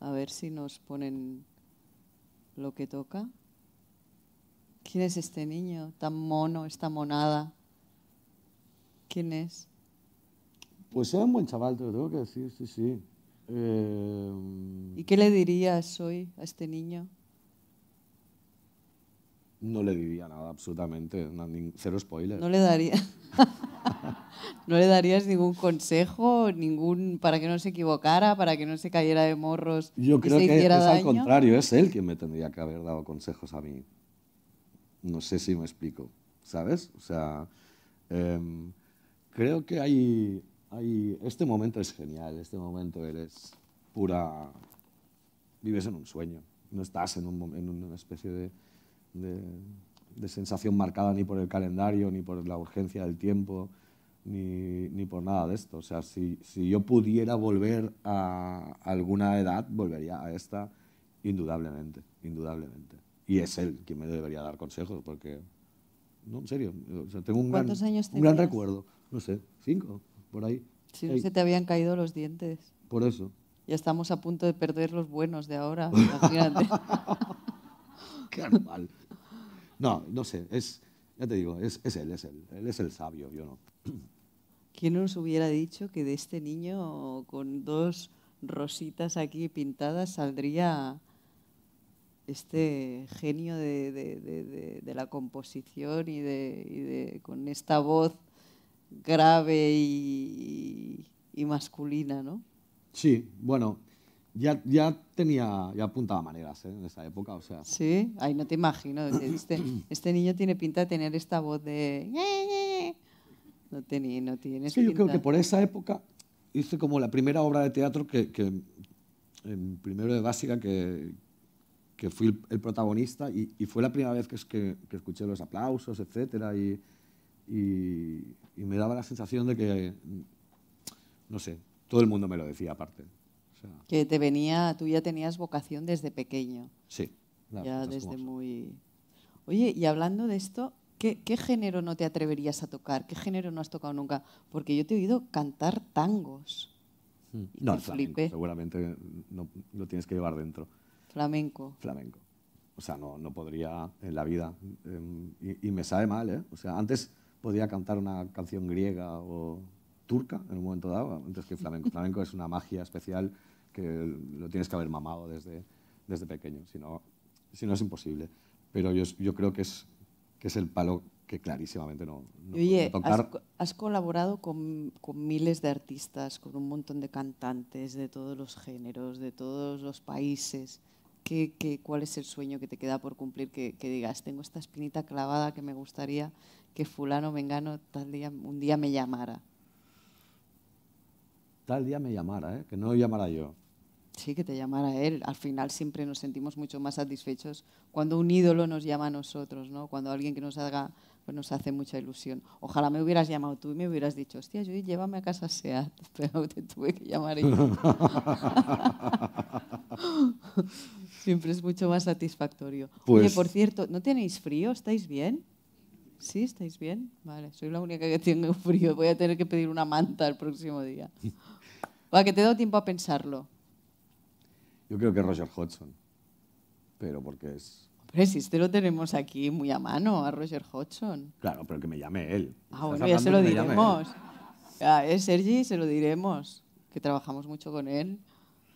a ver si nos ponen lo que toca. ¿Quién es este niño tan mono, esta monada? ¿Quién es? Pues es un buen chaval, te lo tengo que decir, sí, sí. ¿Y qué le dirías hoy a este niño? No le diría nada, absolutamente. No, cero spoiler. No le daría. no le darías ningún consejo, ningún para que no se equivocara, para que no se cayera de morros. Yo creo que es al contrario, es él quien me tendría que haber dado consejos a mí. No sé si me explico, ¿sabes? O sea, em, creo que hay, hay, este momento es genial, este momento eres pura, vives en un sueño, no estás en, en una especie de de, sensación marcada ni por el calendario, ni por la urgencia del tiempo, ni, por nada de esto. O sea, si, yo pudiera volver a alguna edad, volvería a esta, indudablemente, indudablemente. Y es él quien me debería dar consejos, porque, no, en serio, tengo un gran, un gran recuerdo, no sé, cinco, por ahí. Si no se te habían caído los dientes. Por eso. Ya estamos a punto de perder los buenos de ahora, Qué mal. No, no sé, es, ya te digo, es, él, es él, él es el sabio, yo no. ¿Quién nos hubiera dicho que de este niño con dos rositas aquí pintadas saldría este genio de, la composición y, y con esta voz grave y, y masculina, ¿no? Sí, bueno, ya, ya tenía, ya apuntaba maneras ¿eh? en esa época, o sea. Sí, ahí no te imagino. Este, este, niño tiene pinta de tener esta voz de... No, tenía, no tiene sí, yo creo que por esa época hice como la primera obra de teatro que, en primero de básica que, que fui el, protagonista y, y, fue la primera vez que, que, escuché los aplausos, etcétera, y, y me daba la sensación de que, no sé, todo el mundo me lo decía aparte que te venía, tú ya tenías vocación desde pequeño. Sí. ya desde muy... Oye, y hablando de esto, ¿qué, género no te atreverías a tocar? ¿Qué género no has tocado nunca? Porque yo te he oído cantar tangos. Mm, no, el seguramente no, lo tienes que llevar dentro. Flamenco. Flamenco. O sea, no, podría en la vida. Em, y, me sabe mal, ¿eh? O sea, antes podía cantar una canción griega o turca en un momento dado, antes que flamenco. flamenco es una magia especial que lo tienes que haber mamado desde, desde pequeño, si no, si no es imposible. Pero yo, yo creo que es, que es el palo que clarísimamente no, no Oye, Has, colaborado con, miles de artistas, con un montón de cantantes de todos los géneros, de todos los países. ¿Qué, cuál es el sueño que te queda por cumplir? Que, digas, tengo esta espinita clavada que me gustaría que fulano, vengano, tal día, un día me llamara. Tal día me llamara, ¿eh? que no llamara yo. Sí, que te llamara él. Al final siempre nos sentimos mucho más satisfechos cuando un ídolo nos llama a nosotros, ¿no? Cuando alguien que nos haga, pues nos hace mucha ilusión. Ojalá me hubieras llamado tú y me hubieras dicho, hostia, yo llévame a casa SEAT, pero te tuve que llamar yo. siempre es mucho más satisfactorio. Oye, pues por cierto, ¿no tenéis frío? ¿Estáis bien? ¿Sí? ¿Estáis bien? Vale, soy la única que tiene frío. Voy a tener que pedir una manta el próximo día. Va, que te he tiempo a pensarlo. Yo creo que Roger Hodgson, pero porque es... Pero si este lo tenemos aquí muy a mano, a Roger Hodgson. Claro, pero que me llame él. Ah, bueno, ya se lo diremos. A eh, Sergi, se lo diremos, que trabajamos mucho con él.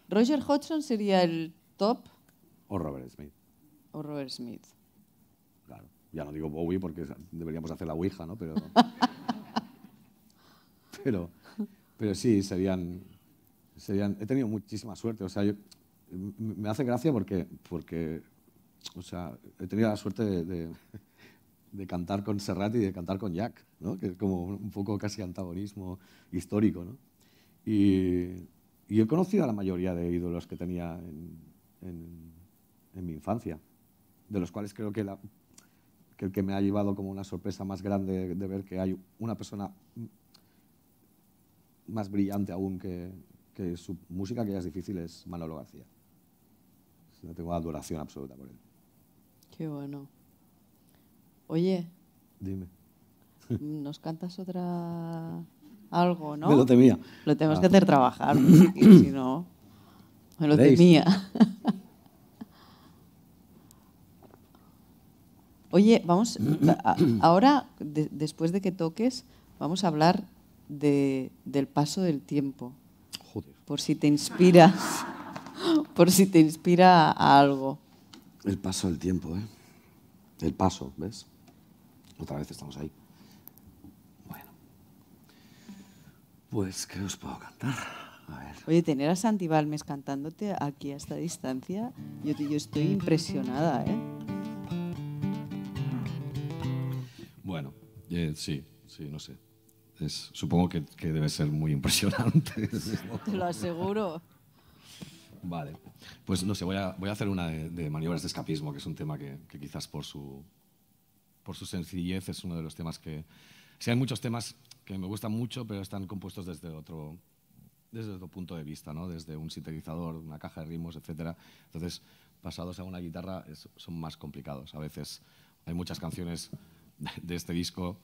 Roger Hodgson sería el top. O Robert Smith. O Robert Smith. Claro, ya no digo Bowie porque deberíamos hacer la Ouija, ¿no? Pero, pero, pero sí, serían, serían... He tenido muchísima suerte, o sea, yo, me hace gracia porque, porque o sea, he tenido la suerte de, cantar con Serrat y de cantar con Jack, ¿no? que es como un poco casi antagonismo histórico. ¿no? Y, he conocido a la mayoría de ídolos que tenía en, mi infancia, de los cuales creo que, que, el que me ha llevado como una sorpresa más grande de, ver que hay una persona más brillante aún que, que su música, que ya es difícil, es Manolo García. No tengo adoración absoluta por él. Qué bueno. Oye. Dime. Nos cantas otra algo, ¿no? Me lo temía. Lo tenemos ah. que hacer trabajar, si no, me lo temía. Oye, vamos, ahora, después de que toques, vamos a hablar del paso del tiempo. Joder. Por si te inspiras. por si te inspira algo. El paso del tiempo, ¿eh? El paso, ¿ves? Otra vez estamos ahí. Bueno. Pues, ¿qué os puedo cantar? Oye, tener a Santi cantándote aquí a esta distancia, yo, yo estoy impresionada, ¿eh? Bueno, eh, sí, sí, no sé. supongo que debe ser muy impresionante. Te lo aseguro. Vale. Pues no sé, voy a, voy a hacer una de, maniobras de escapismo, que es un tema que, quizás por su, por su sencillez es uno de los temas que... Si hay muchos temas que me gustan mucho, pero están compuestos desde otro, desde otro punto de vista, ¿no? desde un sintetizador, una caja de ritmos, etc. Entonces, pasados a una guitarra son más complicados. A veces hay muchas canciones de este disco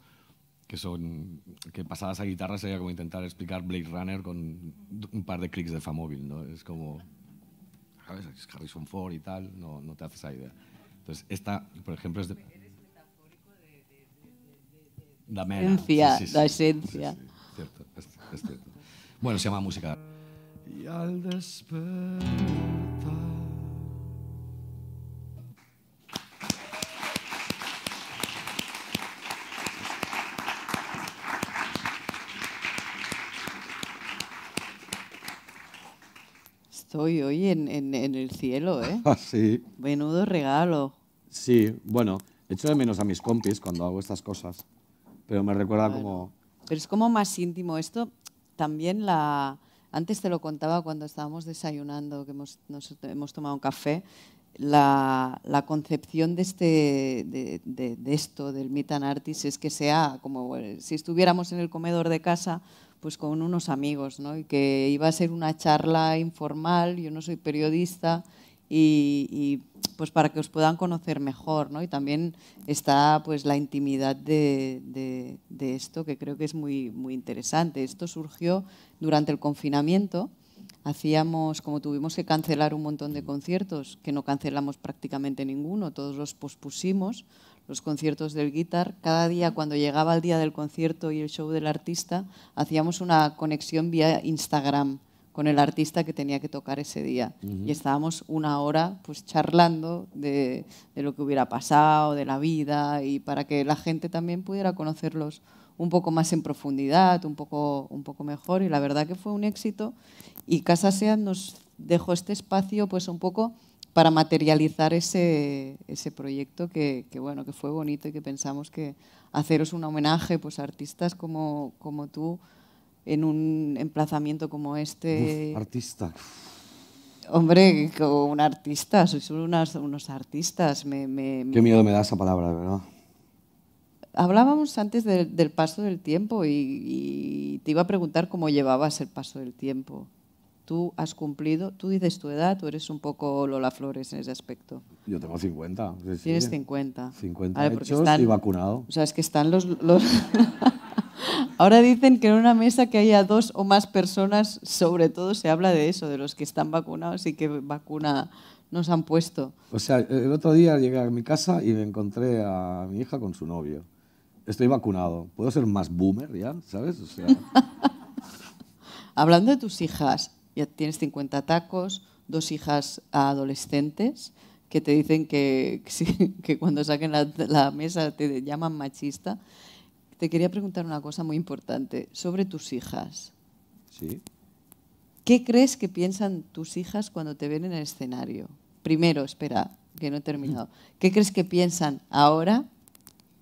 que son que pasadas a guitarra sería como intentar explicar Blade Runner con un par de clics de Famóvil, ¿no? Es como ¿sabes? Es Harrison Ford y tal, no, no te haces esa idea. Entonces, esta, por ejemplo, es de... Eres metafórico de... de, de, de esencia, sí, sí, sí. la esencia. Cierto, es, es cierto. Bueno, se llama música. Y al despertar... estoy hoy en, en, el cielo, ¿eh? Ah, sí. Menudo regalo. Sí, bueno, echo de menos a mis compis cuando hago estas cosas, pero me recuerda como... Pero es como más íntimo esto. También la... Antes te lo contaba cuando estábamos desayunando, que hemos, hemos tomado un café, la, la concepción de, este, de, de, de, esto, del meet and artist, es que sea como eh, si estuviéramos en el comedor de casa pues con unos amigos, ¿no? Y que iba a ser una charla informal, yo no soy periodista, y, pues para que os puedan conocer mejor, ¿no? Y también está pues la intimidad de, de, de, esto, que creo que es muy, muy interesante. Esto surgió durante el confinamiento. Hacíamos, como tuvimos que cancelar un montón de conciertos, que no cancelamos prácticamente ninguno, todos los pospusimos, los conciertos del guitar, cada día cuando llegaba el día del concierto y el show del artista, hacíamos una conexión vía Instagram con el artista que tenía que tocar ese día. Y estábamos una hora pues charlando de, lo que hubiera pasado, de la vida, y para que la gente también pudiera conocerlos un poco más en profundidad, un poco, un poco mejor. Y la verdad que fue un éxito. Y Casa Sea nos dejó este espacio pues un poco para materializar ese, proyecto que, bueno, que fue bonito y que pensamos que haceros un homenaje pues, a artistas como, tú en un emplazamiento como este. artista. Hombre, como un artista, soy solo unos artistas. Qué miedo me da esa palabra, ¿verdad? Hablábamos antes del paso del tiempo y te iba a preguntar cómo llevabas el paso del tiempo tú has cumplido, tú dices tu edad, tú eres un poco Lola Flores en ese aspecto. Yo tengo 50. Tienes 50. 50 ver, hechos vacunado. O sea, es que están los... los Ahora dicen que en una mesa que haya dos o más personas, sobre todo se habla de eso, de los que están vacunados y que vacuna nos han puesto. O sea, el otro día llegué a mi casa y me encontré a mi hija con su novio. Estoy vacunado. ¿Puedo ser más boomer ya? ¿Sabes? O sea... Hablando de tus hijas, ya tienes 50 tacos, dos hijas adolescentes que te dicen que, cuando saquen la, la mesa te llaman machista. Te quería preguntar una cosa muy importante sobre tus hijas. Sí. ¿Qué crees que piensan tus hijas cuando te ven en el escenario? Primero, espera, que no he terminado. Mm. ¿Qué crees que piensan ahora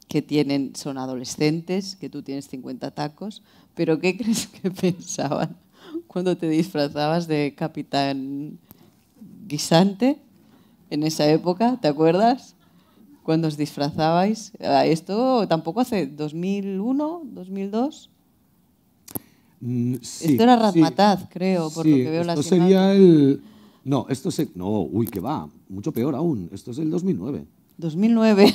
que tienen, son adolescentes, que tú tienes 50 tacos, pero qué crees que pensaban cuando te disfrazabas de capitán guisante en esa época, ¿te acuerdas? cuándo os disfrazabais. Esto tampoco hace 2001, 2002. Mm, esto era Razmataz, creo, por lo que veo esto sería el... No, esto es No, uy, que va. Mucho peor aún. Esto es el 2009. 2009.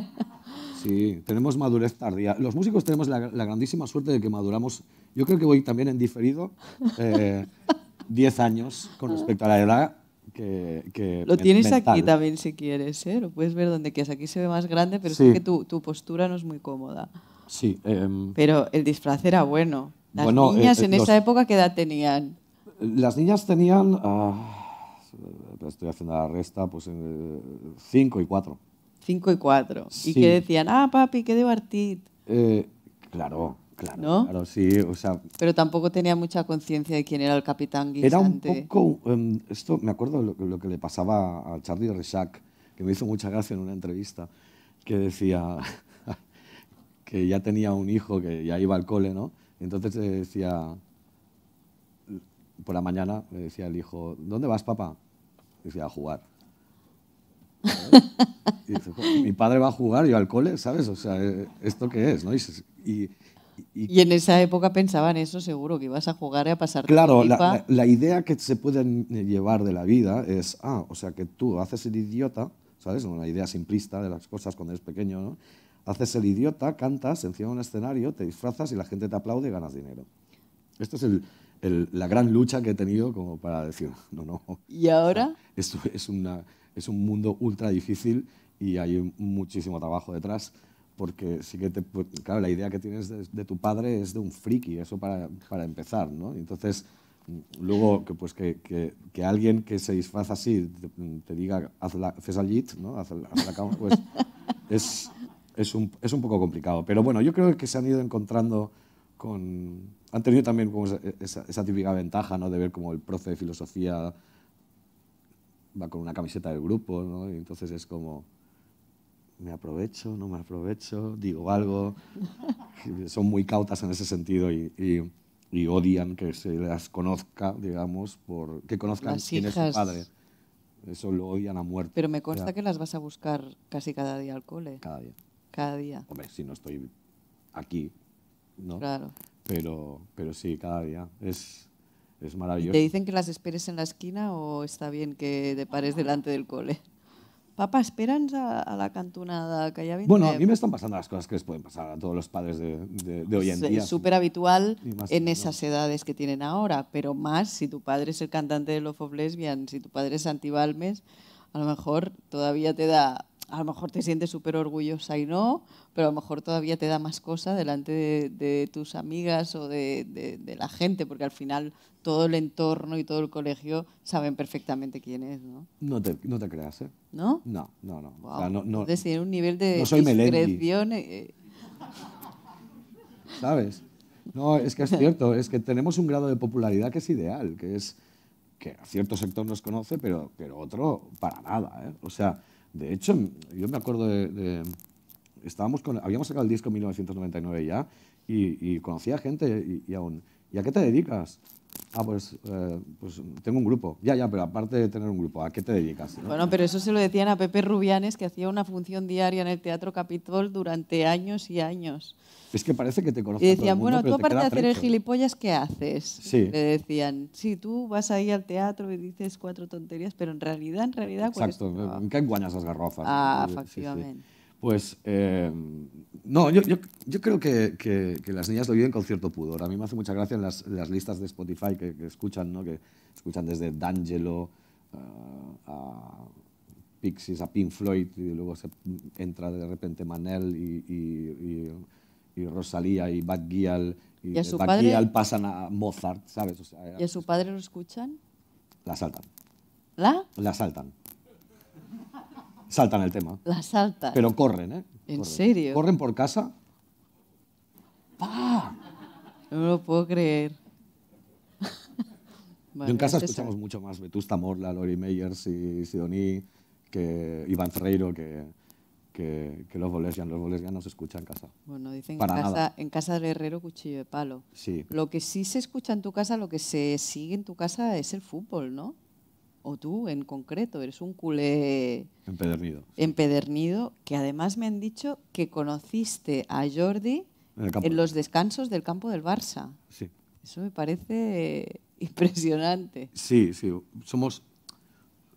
Sí, tenemos madurez tardía. Los músicos tenemos la, grandísima suerte de que maduramos. Yo creo que voy también en diferido 10 eh, años con respecto a la edad que, lo tienes aquí también si quieres, ¿eh? lo puedes ver donde quieras. Aquí se ve más grande, pero sí. es que tu, postura no es muy cómoda. Sí. Em, pero el disfraz era bueno. Las eh, niñas eh, en esa época, ¿qué edad tenían? Las niñas tenían, ah, estoy haciendo la resta, pues 5 y 4. 5 y 4. Y que decían, ah, papi, qué divertido. Eh, claro, claro. sí, Pero tampoco tenía mucha conciencia de quién era el capitán guisante. Era un em, esto me acuerdo lo, lo que le pasaba a Charlie Rechac, que me hizo mucha gracia en una entrevista, que decía que ya tenía un hijo, que ya iba al cole, ¿no? Entonces le decía... Por la mañana le decía el hijo, ¿dónde vas, papá? Decía, a jugar mi padre va a jugar, yo al cole, ¿sabes? O sea, eh, ¿esto qué es? ¿no? Y, y, en esa época pensaban eso seguro, que ibas a jugar y a pasar. Claro, la, idea que se pueden eh, llevar de la vida es, ah, o sea, que tú haces el idiota, ¿sabes? Una idea simplista de las cosas cuando eres pequeño, ¿no? Haces el idiota, cantas encima de un escenario, te disfrazas y la gente te aplaude y ganas dinero. Esto es la gran lucha que he tenido como para decir, no, no. ¿Y ahora? esto es una es un mundo ultra difícil y hay muchísimo trabajo detrás porque sí que claro, la idea que tienes de, tu padre es de un friki, eso para, para empezar, ¿no? Entonces, mm, luego que, pues, que, que, alguien que se disfraza así te, diga, haz la, haces ¿no? Haz, la, cama, pues es, es, un, es, un, poco complicado. Pero bueno, yo creo que se han ido encontrando con... Han tenido también como esa, típica ventaja, ¿no? De ver como el profe de filosofía va con una camiseta del grupo, ¿no? Y entonces es como, me aprovecho, no me aprovecho, digo algo. Son muy cautas en ese sentido y, odian que se las conozca, digamos, por que conozcan quién es su padre. Eso lo odian a muerte. Pero me consta que las vas a buscar casi cada día al cole. Cada día. Cada día. Hombre, si no estoy aquí, ¿no? Claro. Pero, pero sí, cada día. Es, es maravilloso. ¿Te dicen que las esperes en la esquina o está bien que te pares delante del cole? Papá, Esperan a, la cantonada, que ya venido. Bueno, a mí me están pasando las cosas que les pueden pasar a todos los padres de, hoy en día. Es súper habitual en esas edades que tienen ahora, pero más si tu padre es el cantante de Love of Lesbian, si tu padre es Antibalmes, a lo mejor todavía te da a lo mejor te sientes súper orgullosa y no, pero a lo mejor todavía te da más cosa delante de, tus amigas o de, la gente, porque al final todo el entorno y todo el colegio saben perfectamente quién es, ¿no? No te, no te creas, ¿eh? ¿No? No, no, no. O sea, no, un nivel de no soy discreción... Eh, eh. ¿Sabes? No, es que es cierto, es que tenemos un grado de popularidad que es ideal, que es que a cierto sector nos conoce, pero, pero otro para nada, ¿eh? O sea de hecho, yo me acuerdo de... estábamos habíamos sacado el disco en 1999 ya y, conocía gente y, y aún, ¿y a qué te dedicas? Ah, pues, eh, pues, tengo un grupo. Ya, ya, pero aparte de tener un grupo, ¿a qué te dedicas? Bueno, pero eso se lo decían a Pepe Rubianes, que hacía una función diaria en el Teatro Capitol durante años y años. Es que parece que te conocen. Y decían, todo el mundo, bueno, tú aparte de hacer el gilipollas, ¿qué haces? Sí. Le decían, si tú vas ahí al teatro y dices cuatro tonterías, pero en realidad, en realidad. Pues Exacto, ¿en qué las garrofas? Ah, efectivamente. Pues em, no, yo, yo, creo que, las niñas lo viven con cierto pudor. A mí me hace mucha gracia en las, listas de Spotify que, escuchan, ¿no? que escuchan desde D'Angelo eh, a Pixies, a Pink Floyd, y luego se entra de repente Manel y, y, Rosalía y Bad Y, su Bad pasan a Mozart, ¿sabes? ¿Y a su pues padre lo escuchan? La saltan. ¿La? La saltan saltan el tema. La saltan. Pero corren, ¿eh? ¿En serio? Corren por casa. ¡Pah! No me lo puedo creer. Yo en casa este escuchamos mucho más Vetusta Morla, Lori Meyers y Sidoní, que Iván Ferreiro, que, que, los bolesianos. Los bolesianos se escuchan en casa. Bueno, dicen que en casa, en casa del herrero cuchillo de palo. Sí. Lo que sí se escucha en tu casa, lo que se sigue en tu casa es el fútbol, ¿no? o tú en concreto, eres un culé empedernido. empedernido que además me han dicho que conociste a Jordi en, los descansos del campo del Barça. Sí. Eso me parece impresionante. Sí, sí, somos,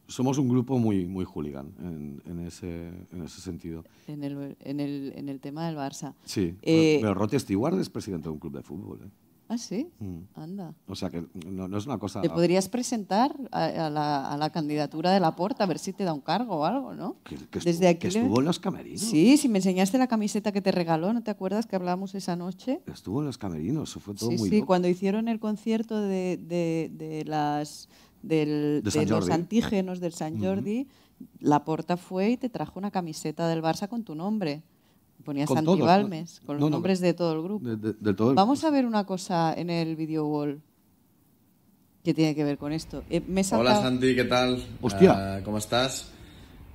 somos un grupo muy, muy hooligan en, ese, sentido. En el, en, el, en el tema del Barça. Sí, eh, pero, Roti es presidente de un club de fútbol. ¿eh? Ah, sí. Mm. Anda. O sea que no, es una cosa. Te podrías presentar a, la, candidatura de la porta, a ver si te da un cargo o algo, ¿no? Que, Desde estuvo, en los camerinos. Sí, si me enseñaste la camiseta que te regaló, ¿no te acuerdas que hablábamos esa noche? Estuvo en los camerinos, eso fue todo muy muy. Sí, cuando hicieron el concierto de, los antígenos del San Jordi, la porta fue y te trajo una camiseta del Barça con tu nombre. Ponía con Santi Balmes, con los no, nombres no, de todo el grupo. De, de, de todo el... Vamos a ver una cosa en el video wall que tiene que ver con esto. Eh, me saltado... Hola Santi, què tal? Hostia. Uh, ah, com estàs?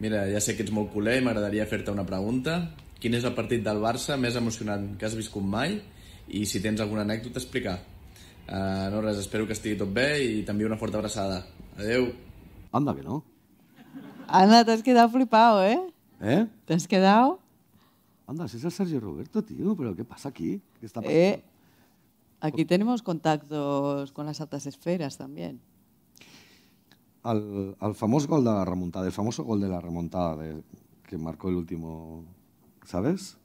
Mira, ja sé que ets molt culer i m'agradaria fer-te una pregunta. Quin és el partit del Barça més emocionant que has viscut mai? I si tens alguna anècdota, explicar. Uh, no res, espero que estigui tot bé i t'envio una forta abraçada. Adeu. Anda, que no. Anda, t'has quedat flipado, eh? Eh? T'has quedat... Anda, ese es el Sergio Roberto, tío, pero ¿qué pasa aquí? Eh, aquí tenemos contactos con las altas esferas también. Al, famoso gol de la remontada, el famoso gol de la remontada que marcó el último, ¿sabes?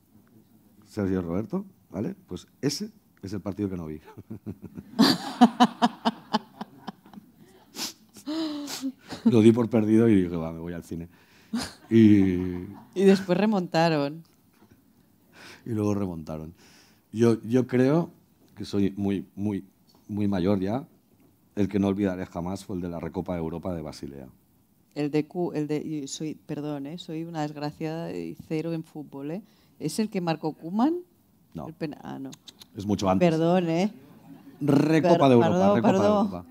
Sergio Roberto, ¿vale? Pues ese es el partido que no vi. Lo di por perdido y dije, va, me voy al cine. y después remontaron y luego remontaron. Yo, yo creo que soy muy, muy, muy mayor ya. El que no olvidaré jamás fue el de la Recopa de Europa de Basilea. El de Q, el de, soy, perdón, eh, soy una desgraciada y cero en fútbol. ¿eh? ¿Es el que marcó Kuman? No. ah, no. Es mucho antes. Perdón, ¿eh? Recopa de Europa. Recopa de Europa.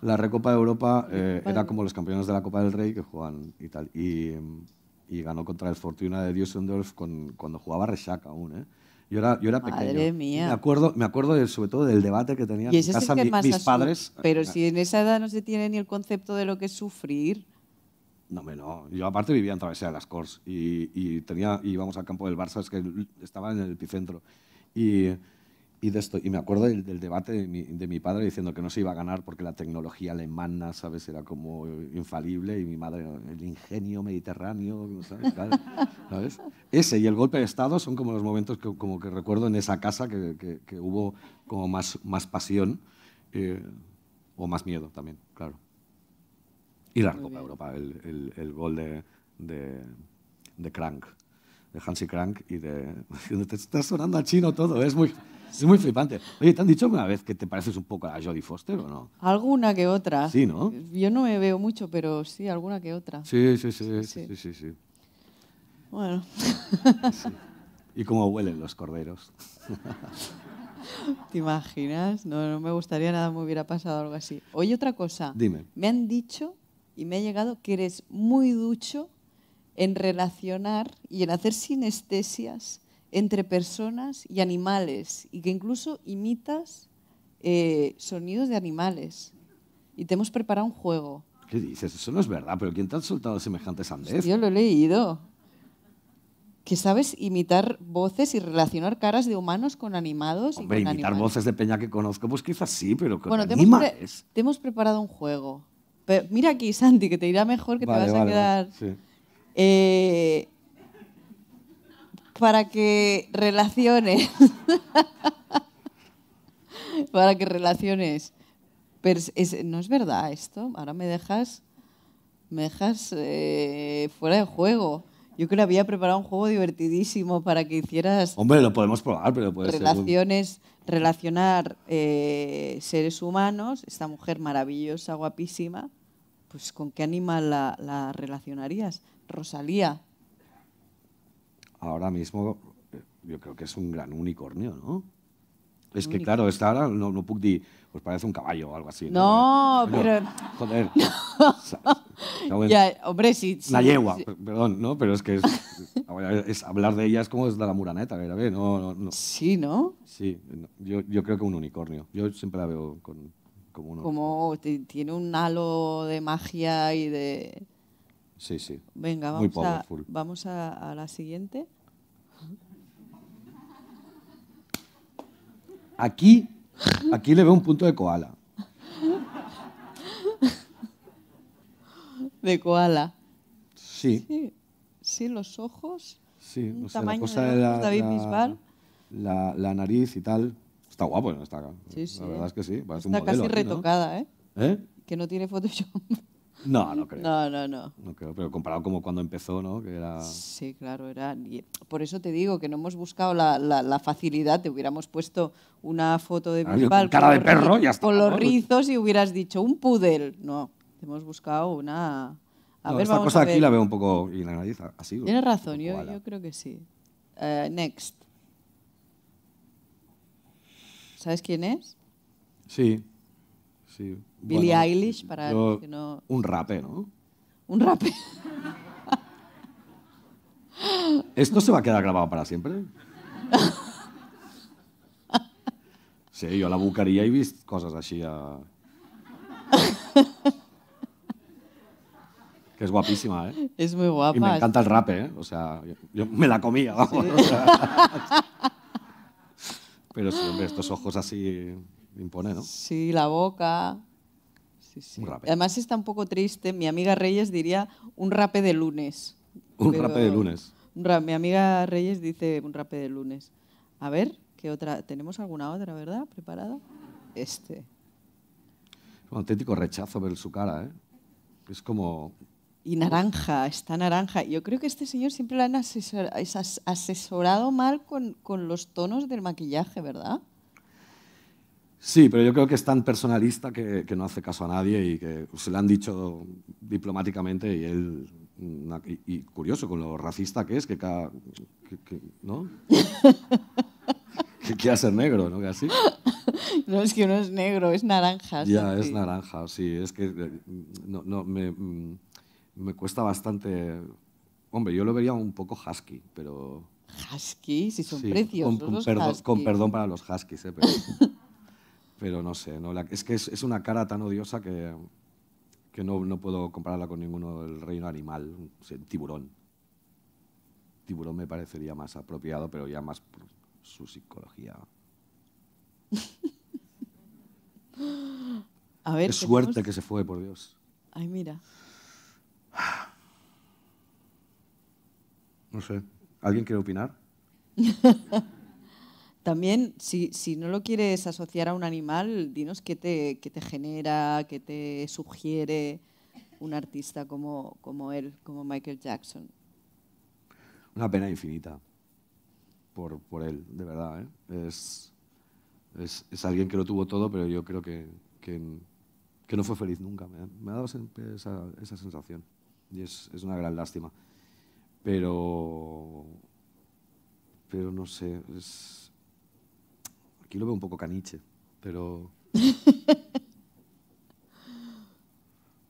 La Recopa de Europa eh, era como los campeones de la Copa del Rey que juegan y tal. Y mm, y ganó contra el Fortuna de Düsseldorf con, cuando jugaba Reshack aún. ¿eh? Yo era, yo era pequeño. Madre mía. Me acuerdo, me acuerdo sobre todo del debate que tenían en casa mis padres. Pero ah. si en esa edad no se tiene ni el concepto de lo que es sufrir. No, no. Yo aparte vivía en Travesía de las Cors y, y tenía, íbamos al campo del Barça, es que estaba en el epicentro. Y y, esto, y me acuerdo del, debate de mi, de mi, padre diciendo que no se iba a ganar porque la tecnología alemana, ¿sabes?, era como infalible y mi madre, el ingenio mediterráneo, ¿sabes? Ese y el golpe de Estado son como los momentos que, como que recuerdo en esa casa que, hubo como más, más pasión eh, o más miedo también, claro. Y la Copa Europa, el, gol de, de, de Crank de Hansi Crank y de... Te está sonando a chino todo, es muy, muy flipante. Oye, ¿te han dicho alguna vez que te pareces un poco a Jodie Foster o no? Alguna que otra. Sí, ¿no? Yo no me veo mucho, pero sí, alguna que otra. Sí, sí, sí, sí, Bueno. ¿Y cómo huelen los corderos? ¿Te imaginas? No, no me gustaría nada me hubiera pasado algo así. Oye, otra cosa. Dime. Me han dicho y me ha llegado que eres muy ducho en relacionar y en hacer sinestesias entre personas y animales, y que incluso imitas eh, sonidos de animales. Y te hemos preparado un juego. ¿Qué dices? Eso no es verdad, pero ¿quién te ha soltado semejantes sandez? Yo lo he leído. Que sabes imitar voces y relacionar caras de humanos con animados. y con imitar voces de peña que conozco, pues quizás sí, pero con bueno, animales. Te hemos, te hemos preparado un juego. mira aquí, Santi, que te irá mejor, que te vas a quedar... Eh, para que relaciones, para que relaciones. Pero no es verdad esto. Ahora me dejas, me eh, fuera de juego. Yo creo que había preparado un juego divertidísimo para que hicieras. Hombre, lo podemos probar, pero relaciones, relacionar eh, seres humanos. Esta mujer maravillosa, guapísima. Pues con qué animal la relacionarías? Rosalía. Ahora mismo eh, yo creo que es un gran unicornio, ¿no? Es que, claro, está, ahora no, no puc pues parece un caballo o algo así. No, eh, pero... Joder. Ya, hombre, sí. la yegua, perdón, ¿no? Pero es que es, hablar de ella es como es de la muraneta, No, no, no. Sí, ¿no? Sí, Yo, yo creo que un unicornio. Yo siempre la veo con, como un Como tiene un halo de magia y de... Sí, sí. Venga, vamos, a, vamos a, a la siguiente. Aquí, aquí le veo un punto de koala. De koala. Sí. Sí, los ojos. Sí, tamaño la de, la, David Bisbal. La, la, nariz y tal. Está guapo, ¿no? Está, sí, sí. La verdad eh. es que sí. está casi retocada, ¿eh? ¿eh? Que no tiene Photoshop. No, no creo. No, no, no. No creo, pero comparado como cuando empezó, ¿no? Que era... Sí, claro, era... Por eso te digo que no hemos buscado la, facilidad, te hubiéramos puesto una foto de ah, cara de perro, ya está, con los rizos y hubieras dicho un pudel. No, hemos buscado una... A ver, esta vamos cosa aquí la veo un poco y la nariz así. Tienes razón, yo, yo, creo que sí. Eh, next. ¿Sabes quién es? Sí, sí. Billie Eilish, para que no... Un rape, ¿no? Un rape. ¿Esto se va a quedar grabado para siempre? Sí, yo a la buscaría he visto cosas así. que es guapísima, ¿eh? Es muy guapa. Y me encanta el rap, ¿eh? O sea, yo, me la comía. Vamos, Pero hombre, estos ojos así imponen, ¿no? Sí, la boca. Además está un poco triste. Mi amiga Reyes diría un rape de lunes. Un rape de lunes. mi amiga Reyes dice un rape de lunes. A ver, ¿qué otra? ¿Tenemos alguna otra, verdad? ¿Preparada? Este. un auténtico rechazo ver su cara, ¿eh? Es como... Y naranja, está naranja. Yo creo que este señor siempre lo han asesorado mal con, con los tonos del maquillaje, ¿verdad? Sí, pero yo creo que es tan personalista que, no hace caso a nadie y que se le han dicho diplomáticamente y él y, curioso con lo racista que es, que, cada, ¿no? que quiera ser negro, ¿no? así No, es que uno es negro, es naranja. Ya, es naranja, sí. Es que eh, no, me, mm, me, cuesta bastante... Hombre, yo lo vería un poco husky, pero... ¿Husky? Si son preciosos con, con, perdón para los huskies, ¿eh? Pero... pero no sé, no, es que es, una cara tan odiosa que, que no, puedo compararla con ninguno del reino animal, tiburón. Tiburón me parecería más apropiado, pero ya más por su psicología. A Qué suerte que se fue, por Dios. Ay, mira. No sé. ¿Alguien quiere opinar? También, si, no lo quieres asociar a un animal, dinos qué te, genera, qué te sugiere un artista como, él, como Michael Jackson. Una pena infinita por, él, de verdad. ¿eh? Es, alguien que lo tuvo todo, pero yo creo que, no fue feliz nunca. Me, ha dado esa, sensación y es, una gran lástima. Pero pero no sé, es, Aquí lo veo un poco caniche, pero...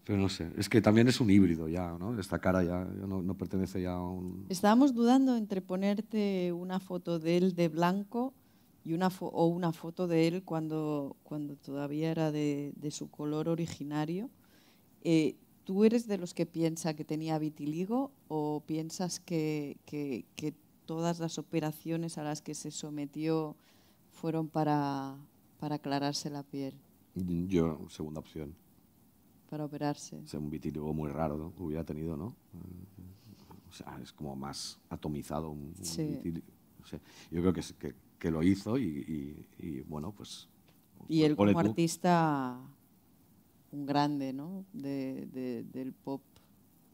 Pero no sé, es que también es un híbrido ya, ¿no? Esta cara ya, no, pertenece ya a un... Estábamos dudando entre ponerte una foto de él de blanco y una o una foto de él cuando, cuando todavía era de, su color originario. Eh, ¿Tú eres de los que piensa que tenía vitiligo o piensas que todas las operaciones a las que se sometió fueron para, para aclararse la piel. Yo, segunda opción. Para operarse. Es un vitíligo muy raro, ¿no? Hubiera tenido, ¿no? O sea, es como más atomizado un, sí. yo creo que, que, lo hizo y, bueno, pues... Y pues él como artista, un grande, ¿no? del pop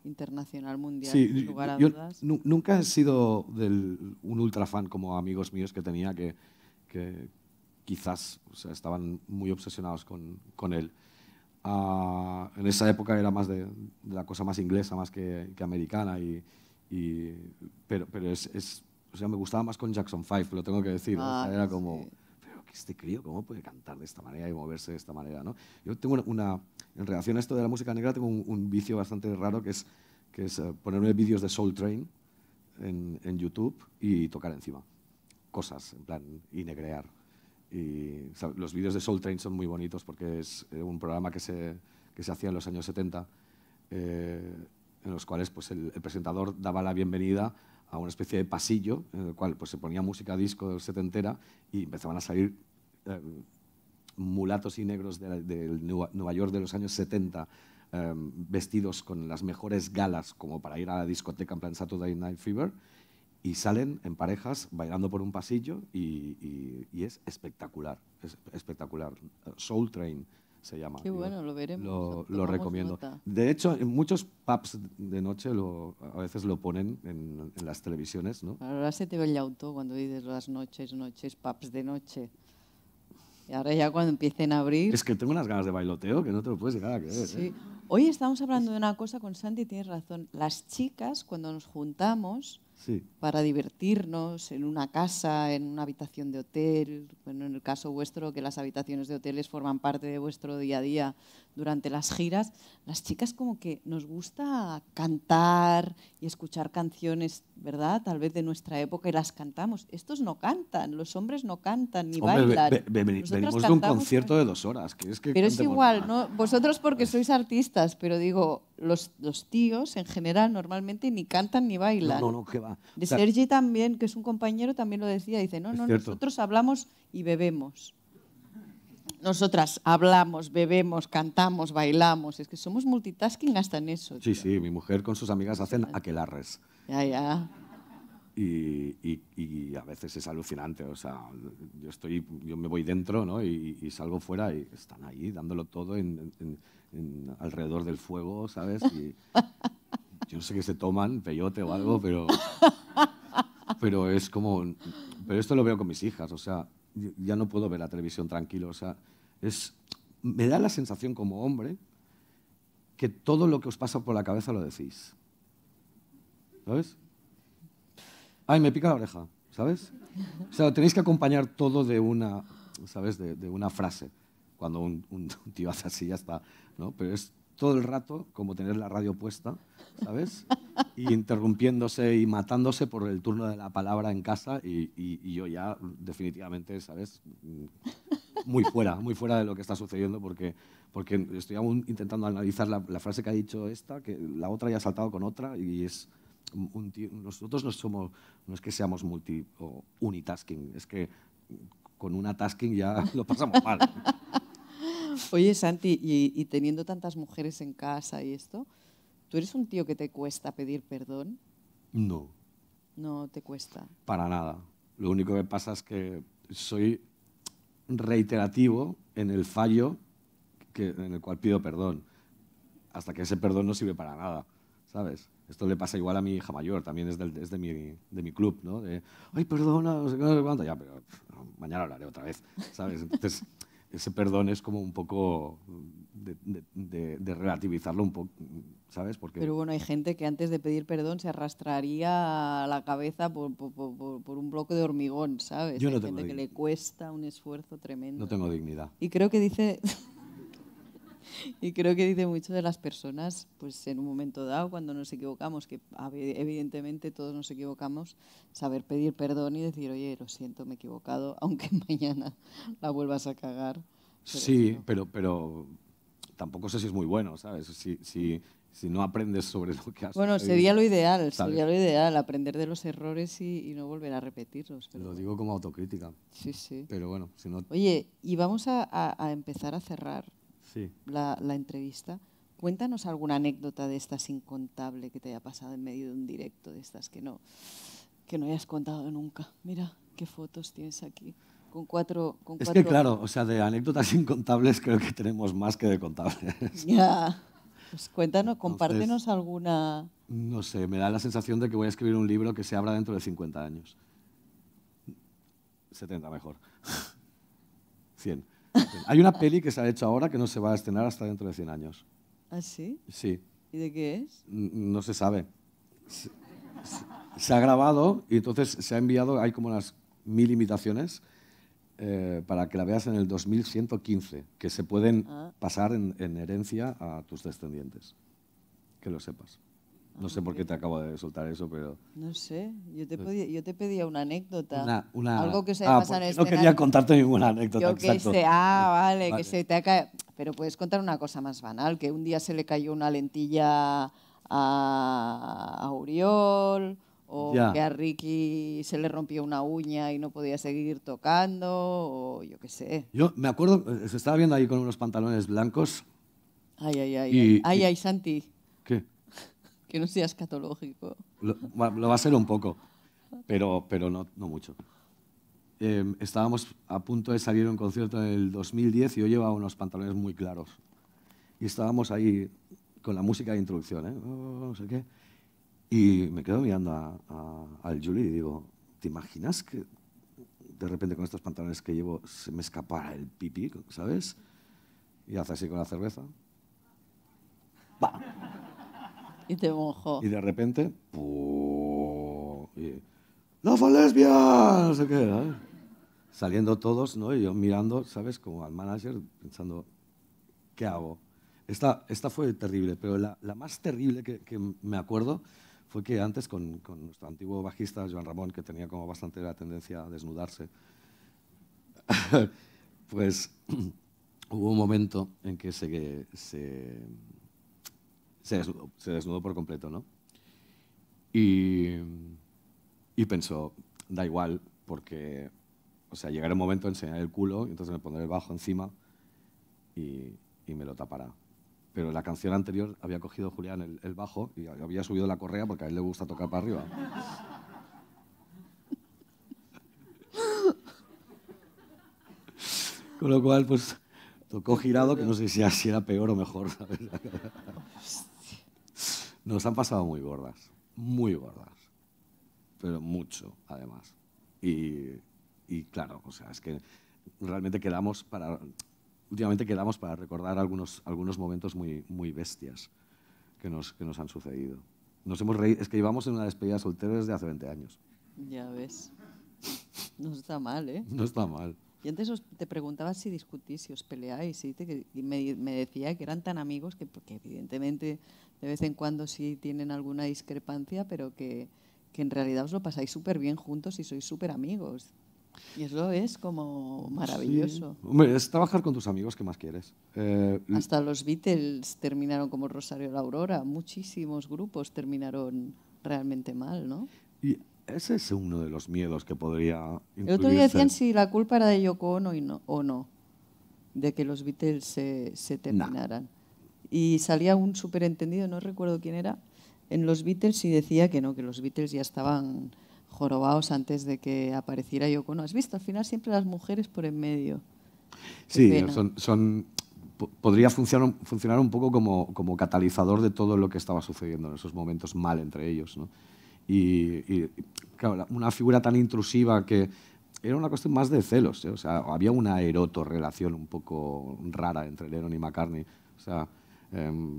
internacional mundial, sí, lugar a dudas. nunca he sido del, un fan como amigos míos que tenía que que quizás o sea, estaban muy obsesionados con, él. Ah, en esa época era más de, la cosa más inglesa más que, americana, y, pero, pero es, o sea, me gustaba más con Jackson 5, lo tengo que decir. Ah, era como, pero pero este crío, ¿cómo puede cantar de esta manera y moverse de esta manera? ¿no? Yo tengo una, en relación a esto de la música negra, tengo un, vicio bastante raro que es, que es eh, ponerme vídeos de Soul Train en YouTube y tocar encima cosas, en plan, y negrear. Y los vídeos de Soul Train son muy bonitos porque es eh, un programa que se, que se hacía en los años 70, eh, en los cuales pues, el, presentador daba la bienvenida a una especie de pasillo en el cual pues, se ponía música disco setentera y empezaban a salir em, mulatos y negros de Nueva York de los años 70 em, vestidos con las mejores galas como para ir a la discoteca en plan Saturday Night Fever y salen en parejas bailando por un pasillo y, es espectacular, es espectacular. Soul Train se llama. Qué bueno, lo veremos. Lo, recomiendo. De hecho, en muchos pubs de noche lo, a veces lo ponen en, las televisiones, ¿no? Ahora se te ve el auto cuando dices las noches, noches, pubs de noche. Y ahora ya cuando empiecen a abrir... Es que tengo unas ganas de bailoteo que no te lo puedes llegar a creer. ¿eh? Sí. Hoy estamos hablando de una cosa con Santi, tienes razón. Las chicas, cuando nos juntamos, para divertirnos en una casa, en una habitación de hotel, bueno, en el caso vuestro que las habitaciones de hoteles forman parte de vuestro día a día, durante las giras, las chicas como que nos gusta cantar y escuchar canciones, ¿verdad? Tal vez de nuestra época y las cantamos. Estos no cantan, los hombres no cantan ni bailan. venimos de un concierto de dos horas. pero es igual, ¿no? vosotros porque sois artistas, pero digo, los, los, tíos en general normalmente ni cantan ni bailan. No, no, que va. De Sergi también, que es un compañero, también lo decía, dice, no, no, nosotros hablamos y bebemos nosotras hablamos, bebemos, cantamos, bailamos. Es que somos multitasking hasta en eso. Sí, sí, mi mujer con sus amigas hacen aquelarres. Ya, ya. Y, y, y, a veces es alucinante. O sea, yo, estoy, yo me voy dentro ¿no? y, salgo fuera y están ahí dándolo todo en, alrededor del fuego, ¿sabes? yo no sé qué se toman, peyote o algo, pero, pero es como... Pero esto lo veo con mis hijas, o sea, ya no puedo ver la televisión tranquilo, o sea, es, me da la sensación como hombre que todo lo que os pasa por la cabeza lo decís. ¿Sabes? Ay, me pica la oreja, ¿sabes? O sea, tenéis que acompañar todo de una, ¿sabes? De, una frase. Cuando un, tío hace así ya está, ¿no? Pero es todo el rato como tener la radio puesta, ¿sabes? Y interrumpiéndose y matándose por el turno de la palabra en casa y, yo ya definitivamente, ¿sabes? Muy fuera, muy fuera de lo que está sucediendo porque, porque estoy aún intentando analizar la, frase que ha dicho esta, que la otra ya ha saltado con otra y es... Un nosotros no somos, no es que seamos multi o unitasking, es que con una tasking ya lo pasamos mal. Oye, Santi, y, teniendo tantas mujeres en casa y esto, ¿tú eres un tío que te cuesta pedir perdón? No. No te cuesta. Para nada. Lo único que pasa es que soy reiterativo en el fallo que, en el cual pido perdón. Hasta que ese perdón no sirve para nada, ¿sabes? Esto le pasa igual a mi hija mayor, también es, de, mi, club, ¿no? De, ay, perdona, no sé cuánto, ya, pero mañana hablaré otra vez, ¿sabes? Entonces, ese perdón es como un poco de, relativizarlo un poco, ¿sabes? Porque Pero bueno, hay gente que antes de pedir perdón se arrastraría la cabeza por, por, un bloque de hormigón, ¿sabes? hay gente que le cuesta un esfuerzo tremendo. No tengo dignidad. Y creo que dice y creo que dice mucho de las personas, pues en un momento dado, cuando nos equivocamos, que evidentemente todos nos equivocamos, saber pedir perdón y decir, oye, lo siento, me he equivocado, aunque mañana la vuelvas a cagar. sí, pero, pero tampoco sé si es muy bueno, ¿sabes? Si, si, si no aprendes sobre lo que has Bueno, sería lo ideal, sería lo ideal, aprender de los errores y, no volver a repetirlos. Lo digo como autocrítica. Sí, sí. Pero bueno, si no... Oye, y vamos a empezar a cerrar la, la, entrevista. Cuéntanos alguna anécdota de estas incontables que te haya pasado en medio de un directo, de estas que no, que no hayas contado nunca. Mira qué fotos tienes aquí. Con cuatro, es que claro, o sea, de anécdotas incontables creo que tenemos más que de contables. Ya. Pues cuéntanos, compártenos alguna. No sé, me da la sensación de que voy a escribir un libro que se abra dentro de 50 años. 70 mejor. 100. Hay una peli que se ha hecho ahora que no se va a estrenar hasta dentro de 100 años. ¿Ah, sí? Sí. ¿Y de qué es? No se sabe. Se, ha grabado y entonces se ha enviado, hay como unas mil imitaciones eh, para que la veas en el 2115, que se pueden ah. pasar en herencia a tus descendientes. Que lo sepas. No sé por qué te acabo de soltar eso, pero... No sé, yo te, pues pedía, una anécdota. Una, Algo que se haya ah, pasado en el No quería contarte ninguna anécdota. ah, vale, que se te ha Pero puedes contar una cosa más banal, que un día se le cayó una lentilla a Auriol, o que a Ricky se le rompió una uña y no podía seguir tocando, o yo qué sé. Yo me acuerdo, eh, se estaba viendo ahí con unos pantalones blancos. Ay, ay, ay, ay, ay Santi. ¿Qué? que no sea escatológico. Lo, va a ser un poco, pero, pero no, no mucho. Eh, estábamos a punto de salir a un concierto en el 2010 y yo llevaba unos pantalones muy claros. Y estábamos ahí con la música de introducción, ¿eh? oh, no sé qué. Y me quedo mirando a, al Juli y digo, ¿te imaginas que de repente con estos pantalones que llevo se me escapara el pipí, ¿sabes? Y hace así con la cerveza. Y te mojó. Y de repente, ¡No fue No sé qué. ¿eh? Saliendo todos, ¿no? Y yo mirando, ¿sabes? Como al manager, pensando, ¿qué hago? Esta, esta fue terrible, pero la, la más terrible que, que, me acuerdo fue que antes con, con, nuestro antiguo bajista, Joan Ramón, que tenía como bastante la tendencia a desnudarse, pues hubo un momento en que se, se se desnudó, se por completo, ¿no? Y, y, pensó, da igual, porque, o sea, llegará el momento de enseñar el culo, y entonces me pondré el bajo encima y, me lo tapará. Pero en la canción anterior había cogido Julián el, el bajo y había subido la correa porque a él le gusta tocar para arriba. Con lo cual, pues tocó girado, que no sé si era peor o mejor. ¿sabes? Nos han pasado muy gordas, muy gordas, pero mucho además. Y, claro, o sea, es que realmente quedamos para, últimamente quedamos para recordar algunos, algunos momentos muy, muy bestias que nos, que nos han sucedido. Nos hemos es que llevamos en una despedida soltera desde hace 20 años. Ya ves. No está mal, ¿eh? No está mal. Y antes os, te preguntaba si discutís, si os peleáis, y, me, decía que eran tan amigos que, que evidentemente de vez en cuando sí tienen alguna discrepancia, pero que, en realidad os lo pasáis súper bien juntos y sois súper amigos. Y eso es como maravilloso. Hombre, es trabajar con tus amigos, ¿qué más quieres? Eh, Hasta los Beatles terminaron como Rosario la Aurora. Muchísimos grupos terminaron realmente mal, ¿no? Y ese es uno de los miedos que podría incluirse. El otro día decían si la culpa era de Yoko Ono y no, o no, de que los Beatles se, se terminaran y salía un superentendido, no recuerdo quién era, en los Beatles y decía que no, que los Beatles ya estaban jorobados antes de que apareciera Yoko. No, has visto, al final siempre las mujeres por en medio. sí, son, podría funcionar, funcionar un poco como, como, catalizador de todo lo que estaba sucediendo en esos momentos mal entre ellos. Y, claro, una figura tan intrusiva que era una cuestión más de celos. ¿eh? O sea, había una erotorrelación un poco rara entre Lennon y McCartney. O sea, Em,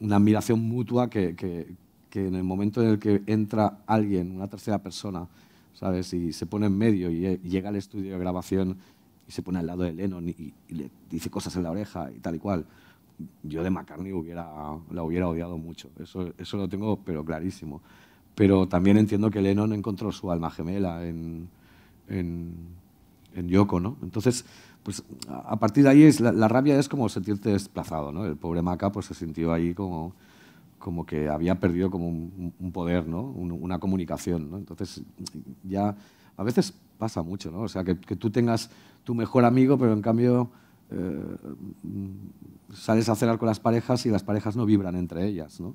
una admiración mutua que, que, que, en el momento en el que entra alguien, una tercera persona, ¿sabes? Y se pone en medio y, eh, llega al estudio de grabación y se pone al lado de Lennon y, le dice cosas en la oreja y tal y cual. Yo de McCartney hubiera, la hubiera odiado mucho, eso, eso lo tengo pero clarísimo. Pero también entiendo que Lennon encontró su alma gemela en, en, en Yoko, ¿no? Entonces, pues a partir de ahí la, rabia es como sentirte desplazado, ¿no? El pobre Maca pues se sintió ahí como, como que había perdido como un, poder, ¿no? una comunicación, ¿no? Entonces ya a veces pasa mucho, ¿no? O sea, que, tú tengas tu mejor amigo, pero en cambio eh, sales a cenar con las parejas y las parejas no vibran entre ellas, ¿no?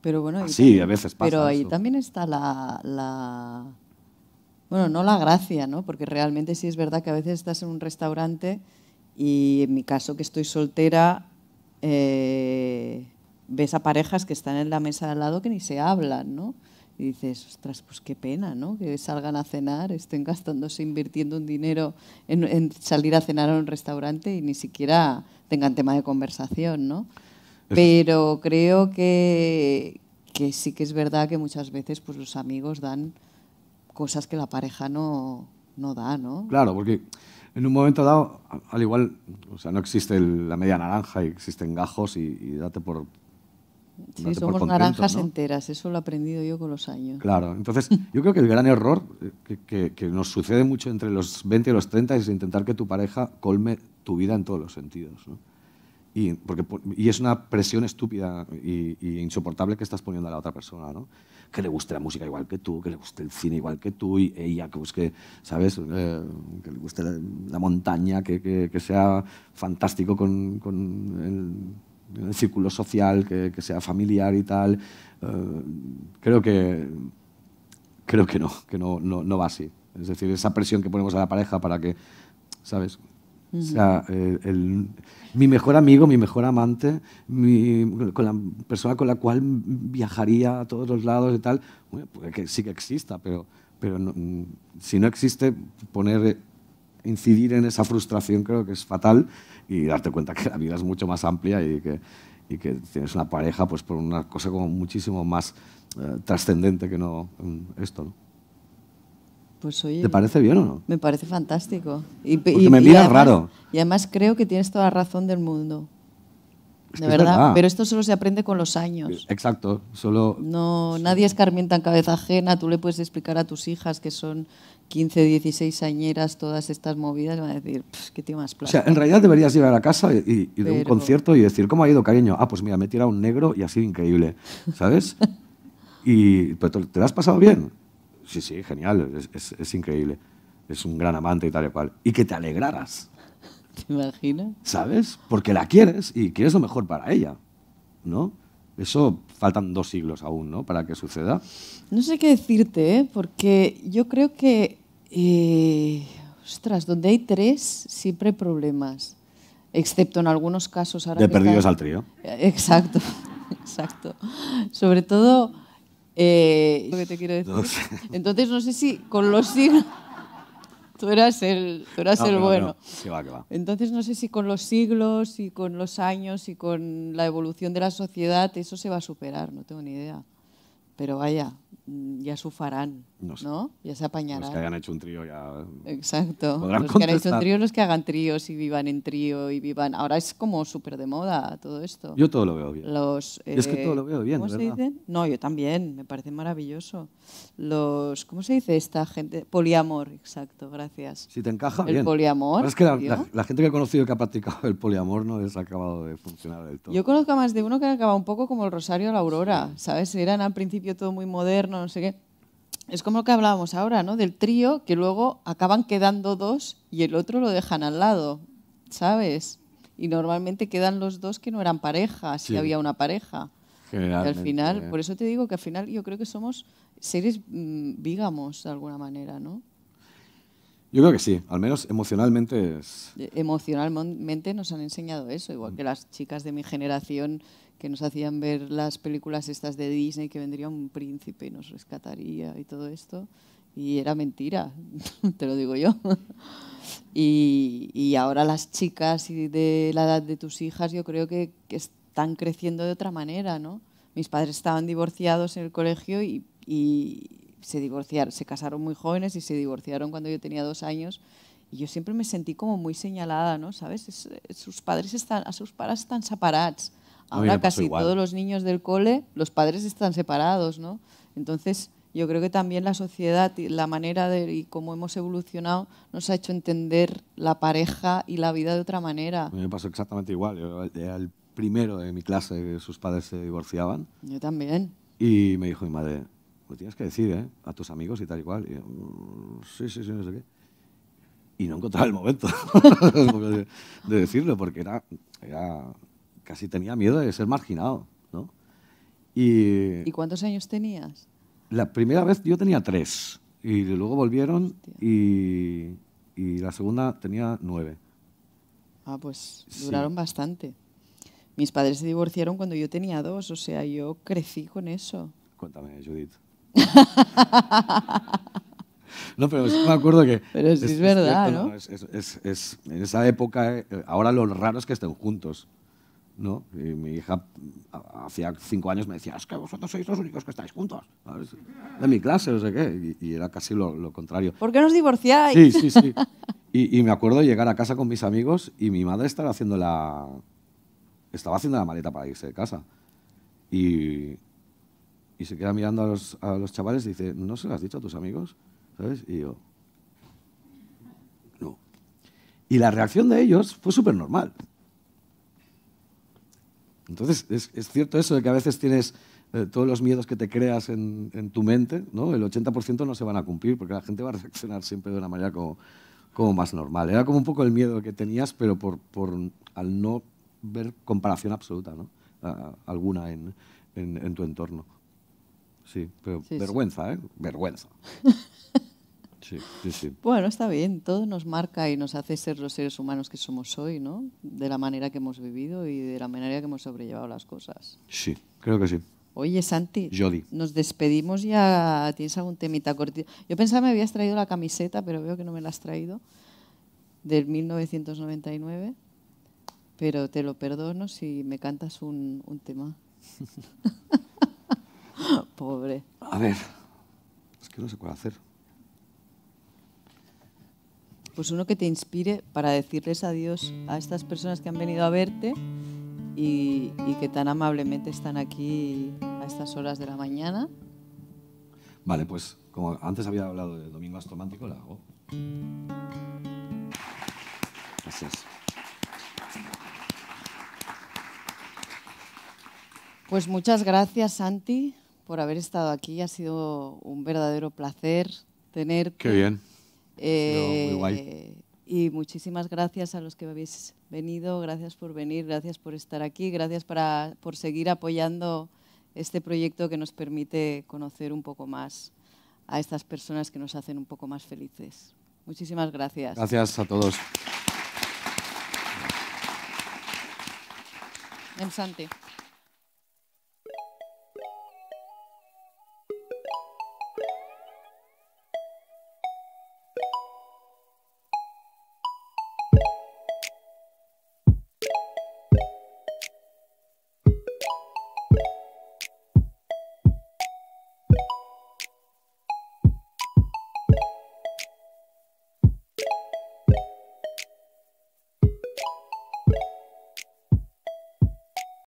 Pero bueno, sí, a veces pasa. Pero ahí también está la bueno, no la gracia, ¿no? Porque realmente sí es verdad que a veces estás en un restaurante y en mi caso que estoy soltera, eh, ves a parejas que están en la mesa de al lado que ni se hablan, Y dices, ostras, pues qué pena, ¿no? Que salgan a cenar, estén gastándose, invirtiendo un dinero en, salir a cenar a un restaurante y ni siquiera tengan tema de conversación, Pero creo que, sí que es verdad que muchas veces pues, los amigos dan cosas que la pareja no, no da, ¿no? Claro, porque en un momento dado, al igual, o sea, no existe la media naranja y existen gajos y, date por. Sí, somos naranjas enteras, eso lo he aprendido yo con los años. Claro, entonces yo creo que el gran error que, nos sucede mucho entre los 20 y los 30 es intentar que tu pareja colme tu vida en todos los sentidos. ¿no? Y, porque, y es una presión estúpida e insoportable que estás poniendo a la otra persona. ¿no? que le guste la música igual que tú, que le guste el cine igual que tú, y ella que busque, ¿sabes? Eh, que le guste la, montaña, que, sea fantástico con, el, círculo social, que, sea familiar y tal. Eh, creo que creo que no, que no, no, no va así. Es decir, esa presión que ponemos a la pareja para que, ¿sabes? O sea, eh, mi mejor amigo, mi mejor amante, con la persona con la cual viajaría a todos los lados y tal, bueno, que sí que exista, pero, mm, si no existe, poner, eh, incidir en esa frustración creo que es fatal y darte cuenta que la vida es mucho más amplia y que, tienes una pareja pues por una cosa como muchísimo más eh, trascendente que no mm, esto, ¿no? Pues, ¿Te parece bien o no? Me parece fantástico. Y, me miras raro. Y además creo que tienes toda la razón del mundo. de verdad. Pero esto solo se aprende con los años. Eh, exacto. Solo. No, nadie escarmienta en cabeza ajena. Tú le puedes explicar a tus hijas que son 15, 16 añeras, todas estas movidas, van a decir, qué tío más plata. O sea, en realidad deberías ir a casa y, ir de un concierto y decir, ¿cómo ha ido, cariño? Ah, pues mira, me he tirado un negro y ha sido increíble, ¿sabes? y te lo has pasado bien. Sí, sí, genial, es, increíble. Es un gran amante y tal y cual. Y que te alegraras. ¿Te imaginas? ¿Sabes? Porque la quieres y quieres lo mejor para ella, ¿no? Eso faltan dos siglos aún, ¿no? Para que suceda. No sé qué decirte, ¿eh? porque yo creo que, eh, ostras, donde hay tres siempre hay problemas, excepto en algunos casos. de perdidos al trío. Exacto, exacto. Sobre todo eh, te quiero decir. Entonces, no sé si con los siglos. Tú eras el, tú eras el bueno. va, Entonces, no sé si con los siglos y con los años y con la evolución de la sociedad eso se va a superar, no tengo ni idea. Pero vaya, Mm, ya sufarán, no, Ya se apañarán. Los que hayan hecho un trío ya. Exacto. Los que han hecho un trío, los que hagan tríos y vivan en trío y vivan. Ahora es como súper de moda todo esto. Yo todo lo veo bien. Los, que todo lo veo bien, eh, ¿Cómo se dice? No, yo también, me parece maravilloso. Los, ¿cómo se dice esta gente? Poliamor, exacto, gracias. Si te encaja, El poliamor. Es que la, gente que he conocido que ha practicado el poliamor no les ha acabado de funcionar del todo. Yo conozco a más de uno que ha acabado un poco como el Rosario a la Aurora, ¿sabes? Eran al principio todo muy moderno no sé qué. Es como lo que hablábamos ahora, ¿no? Del trío que luego acaban quedando dos y el otro lo dejan al lado, ¿sabes? Y normalmente quedan los dos que no eran pareja, si había una pareja. Al final, eh. por eso te digo que al final yo creo que somos seres vígamos mm, de alguna manera, ¿no? Yo creo que sí, al menos emocionalmente es... E-, emocionalmente nos han enseñado eso, igual mm. que las chicas de mi generación que nos hacían ver las películas estas de Disney, que vendría un príncipe y nos rescataría y todo esto. Y era mentira, te lo digo yo. Y, ahora las chicas y de la edad de tus hijas yo creo que, están creciendo de otra manera, ¿no? Mis padres estaban divorciados en el colegio y, se divorciaron, se casaron muy jóvenes y se divorciaron cuando yo tenía dos años y yo siempre me sentí como muy señalada, ¿no? ¿Sabes? sus padres están, a sus paras están separados Ahora casi todos los niños del cole, los padres están separados, ¿no? Entonces, yo creo que también la sociedad y la manera de y cómo hemos evolucionado nos ha hecho entender la pareja y la vida de otra manera. A mí me pasó exactamente igual. Yo era eh, el primero de mi clase que sus padres se divorciaban. Yo también. Y me dijo mi madre, pues tienes que decir, ¿eh? A tus amigos y tal y cual. Y mm, sí, sí, sí, no sé qué. Y no encontraba el momento de decirlo porque era, era casi tenía miedo de ser marginado. ¿no? Y, ¿Y cuántos años tenías? La primera vez yo tenía tres y luego volvieron y, y, la segunda tenía nueve. Ah, pues duraron bastante. Mis padres se divorciaron cuando yo tenía dos, o sea, yo crecí con eso. Cuéntame, Judith. no, pero me acuerdo que... Pero sí es, verdad, es, ¿no? en esa época, eh, ahora lo raro es que estén juntos. ¿no? Y mi hija hacía cinco años me decía, es que vosotros sois los únicos que estáis juntos, de mi clase, no sé qué, y, era casi lo, contrario. ¿Por qué nos divorciáis? Sí, sí, sí. Y, me acuerdo de llegar a casa con mis amigos y mi madre estaba haciendo la, estaba haciendo la maleta para irse de casa. Y, se queda mirando a los, chavales y dice, ¿no se lo has dicho a tus amigos? ¿Sabes? Y yo, no. Y la reacción de ellos fue súper normal. Entonces, es, cierto eso de que a veces tienes eh, todos los miedos que te creas en, tu mente, ¿no? el 80% no se van a cumplir porque la gente va a reaccionar siempre de una manera como, más normal. Era como un poco el miedo que tenías, pero por, al no ver comparación absoluta ¿no? alguna en, tu entorno. Sí, pero vergüenza, ¿eh? Vergüenza. Bueno, está bien, todo nos marca y nos hace ser los seres humanos que somos hoy, ¿no? De la manera que hemos vivido y de la manera que hemos sobrellevado las cosas. Sí, creo que sí. Oye, Santi, nos despedimos ya. ¿Tienes algún temita cortito? Yo pensaba que me habías traído la camiseta, pero veo que no me la has traído, del 1999. Pero te lo perdono si me cantas un, un tema. Pobre. A ver, es que no sé cuál hacer pues uno que te inspire para decirles adiós a estas personas que han venido a verte y, que tan amablemente están aquí a estas horas de la mañana. Vale, pues como antes había hablado de Domingo Astromántico, la hago. Gracias. Pues muchas gracias, Santi, por haber estado aquí. Ha sido un verdadero placer tenerte. Qué bien. Eh, y muchísimas gracias a los que habéis venido, gracias por venir, gracias por estar aquí, gracias para, por seguir apoyando este proyecto que nos permite conocer un poco más a estas personas que nos hacen un poco más felices. Muchísimas gracias. Gracias a todos. Em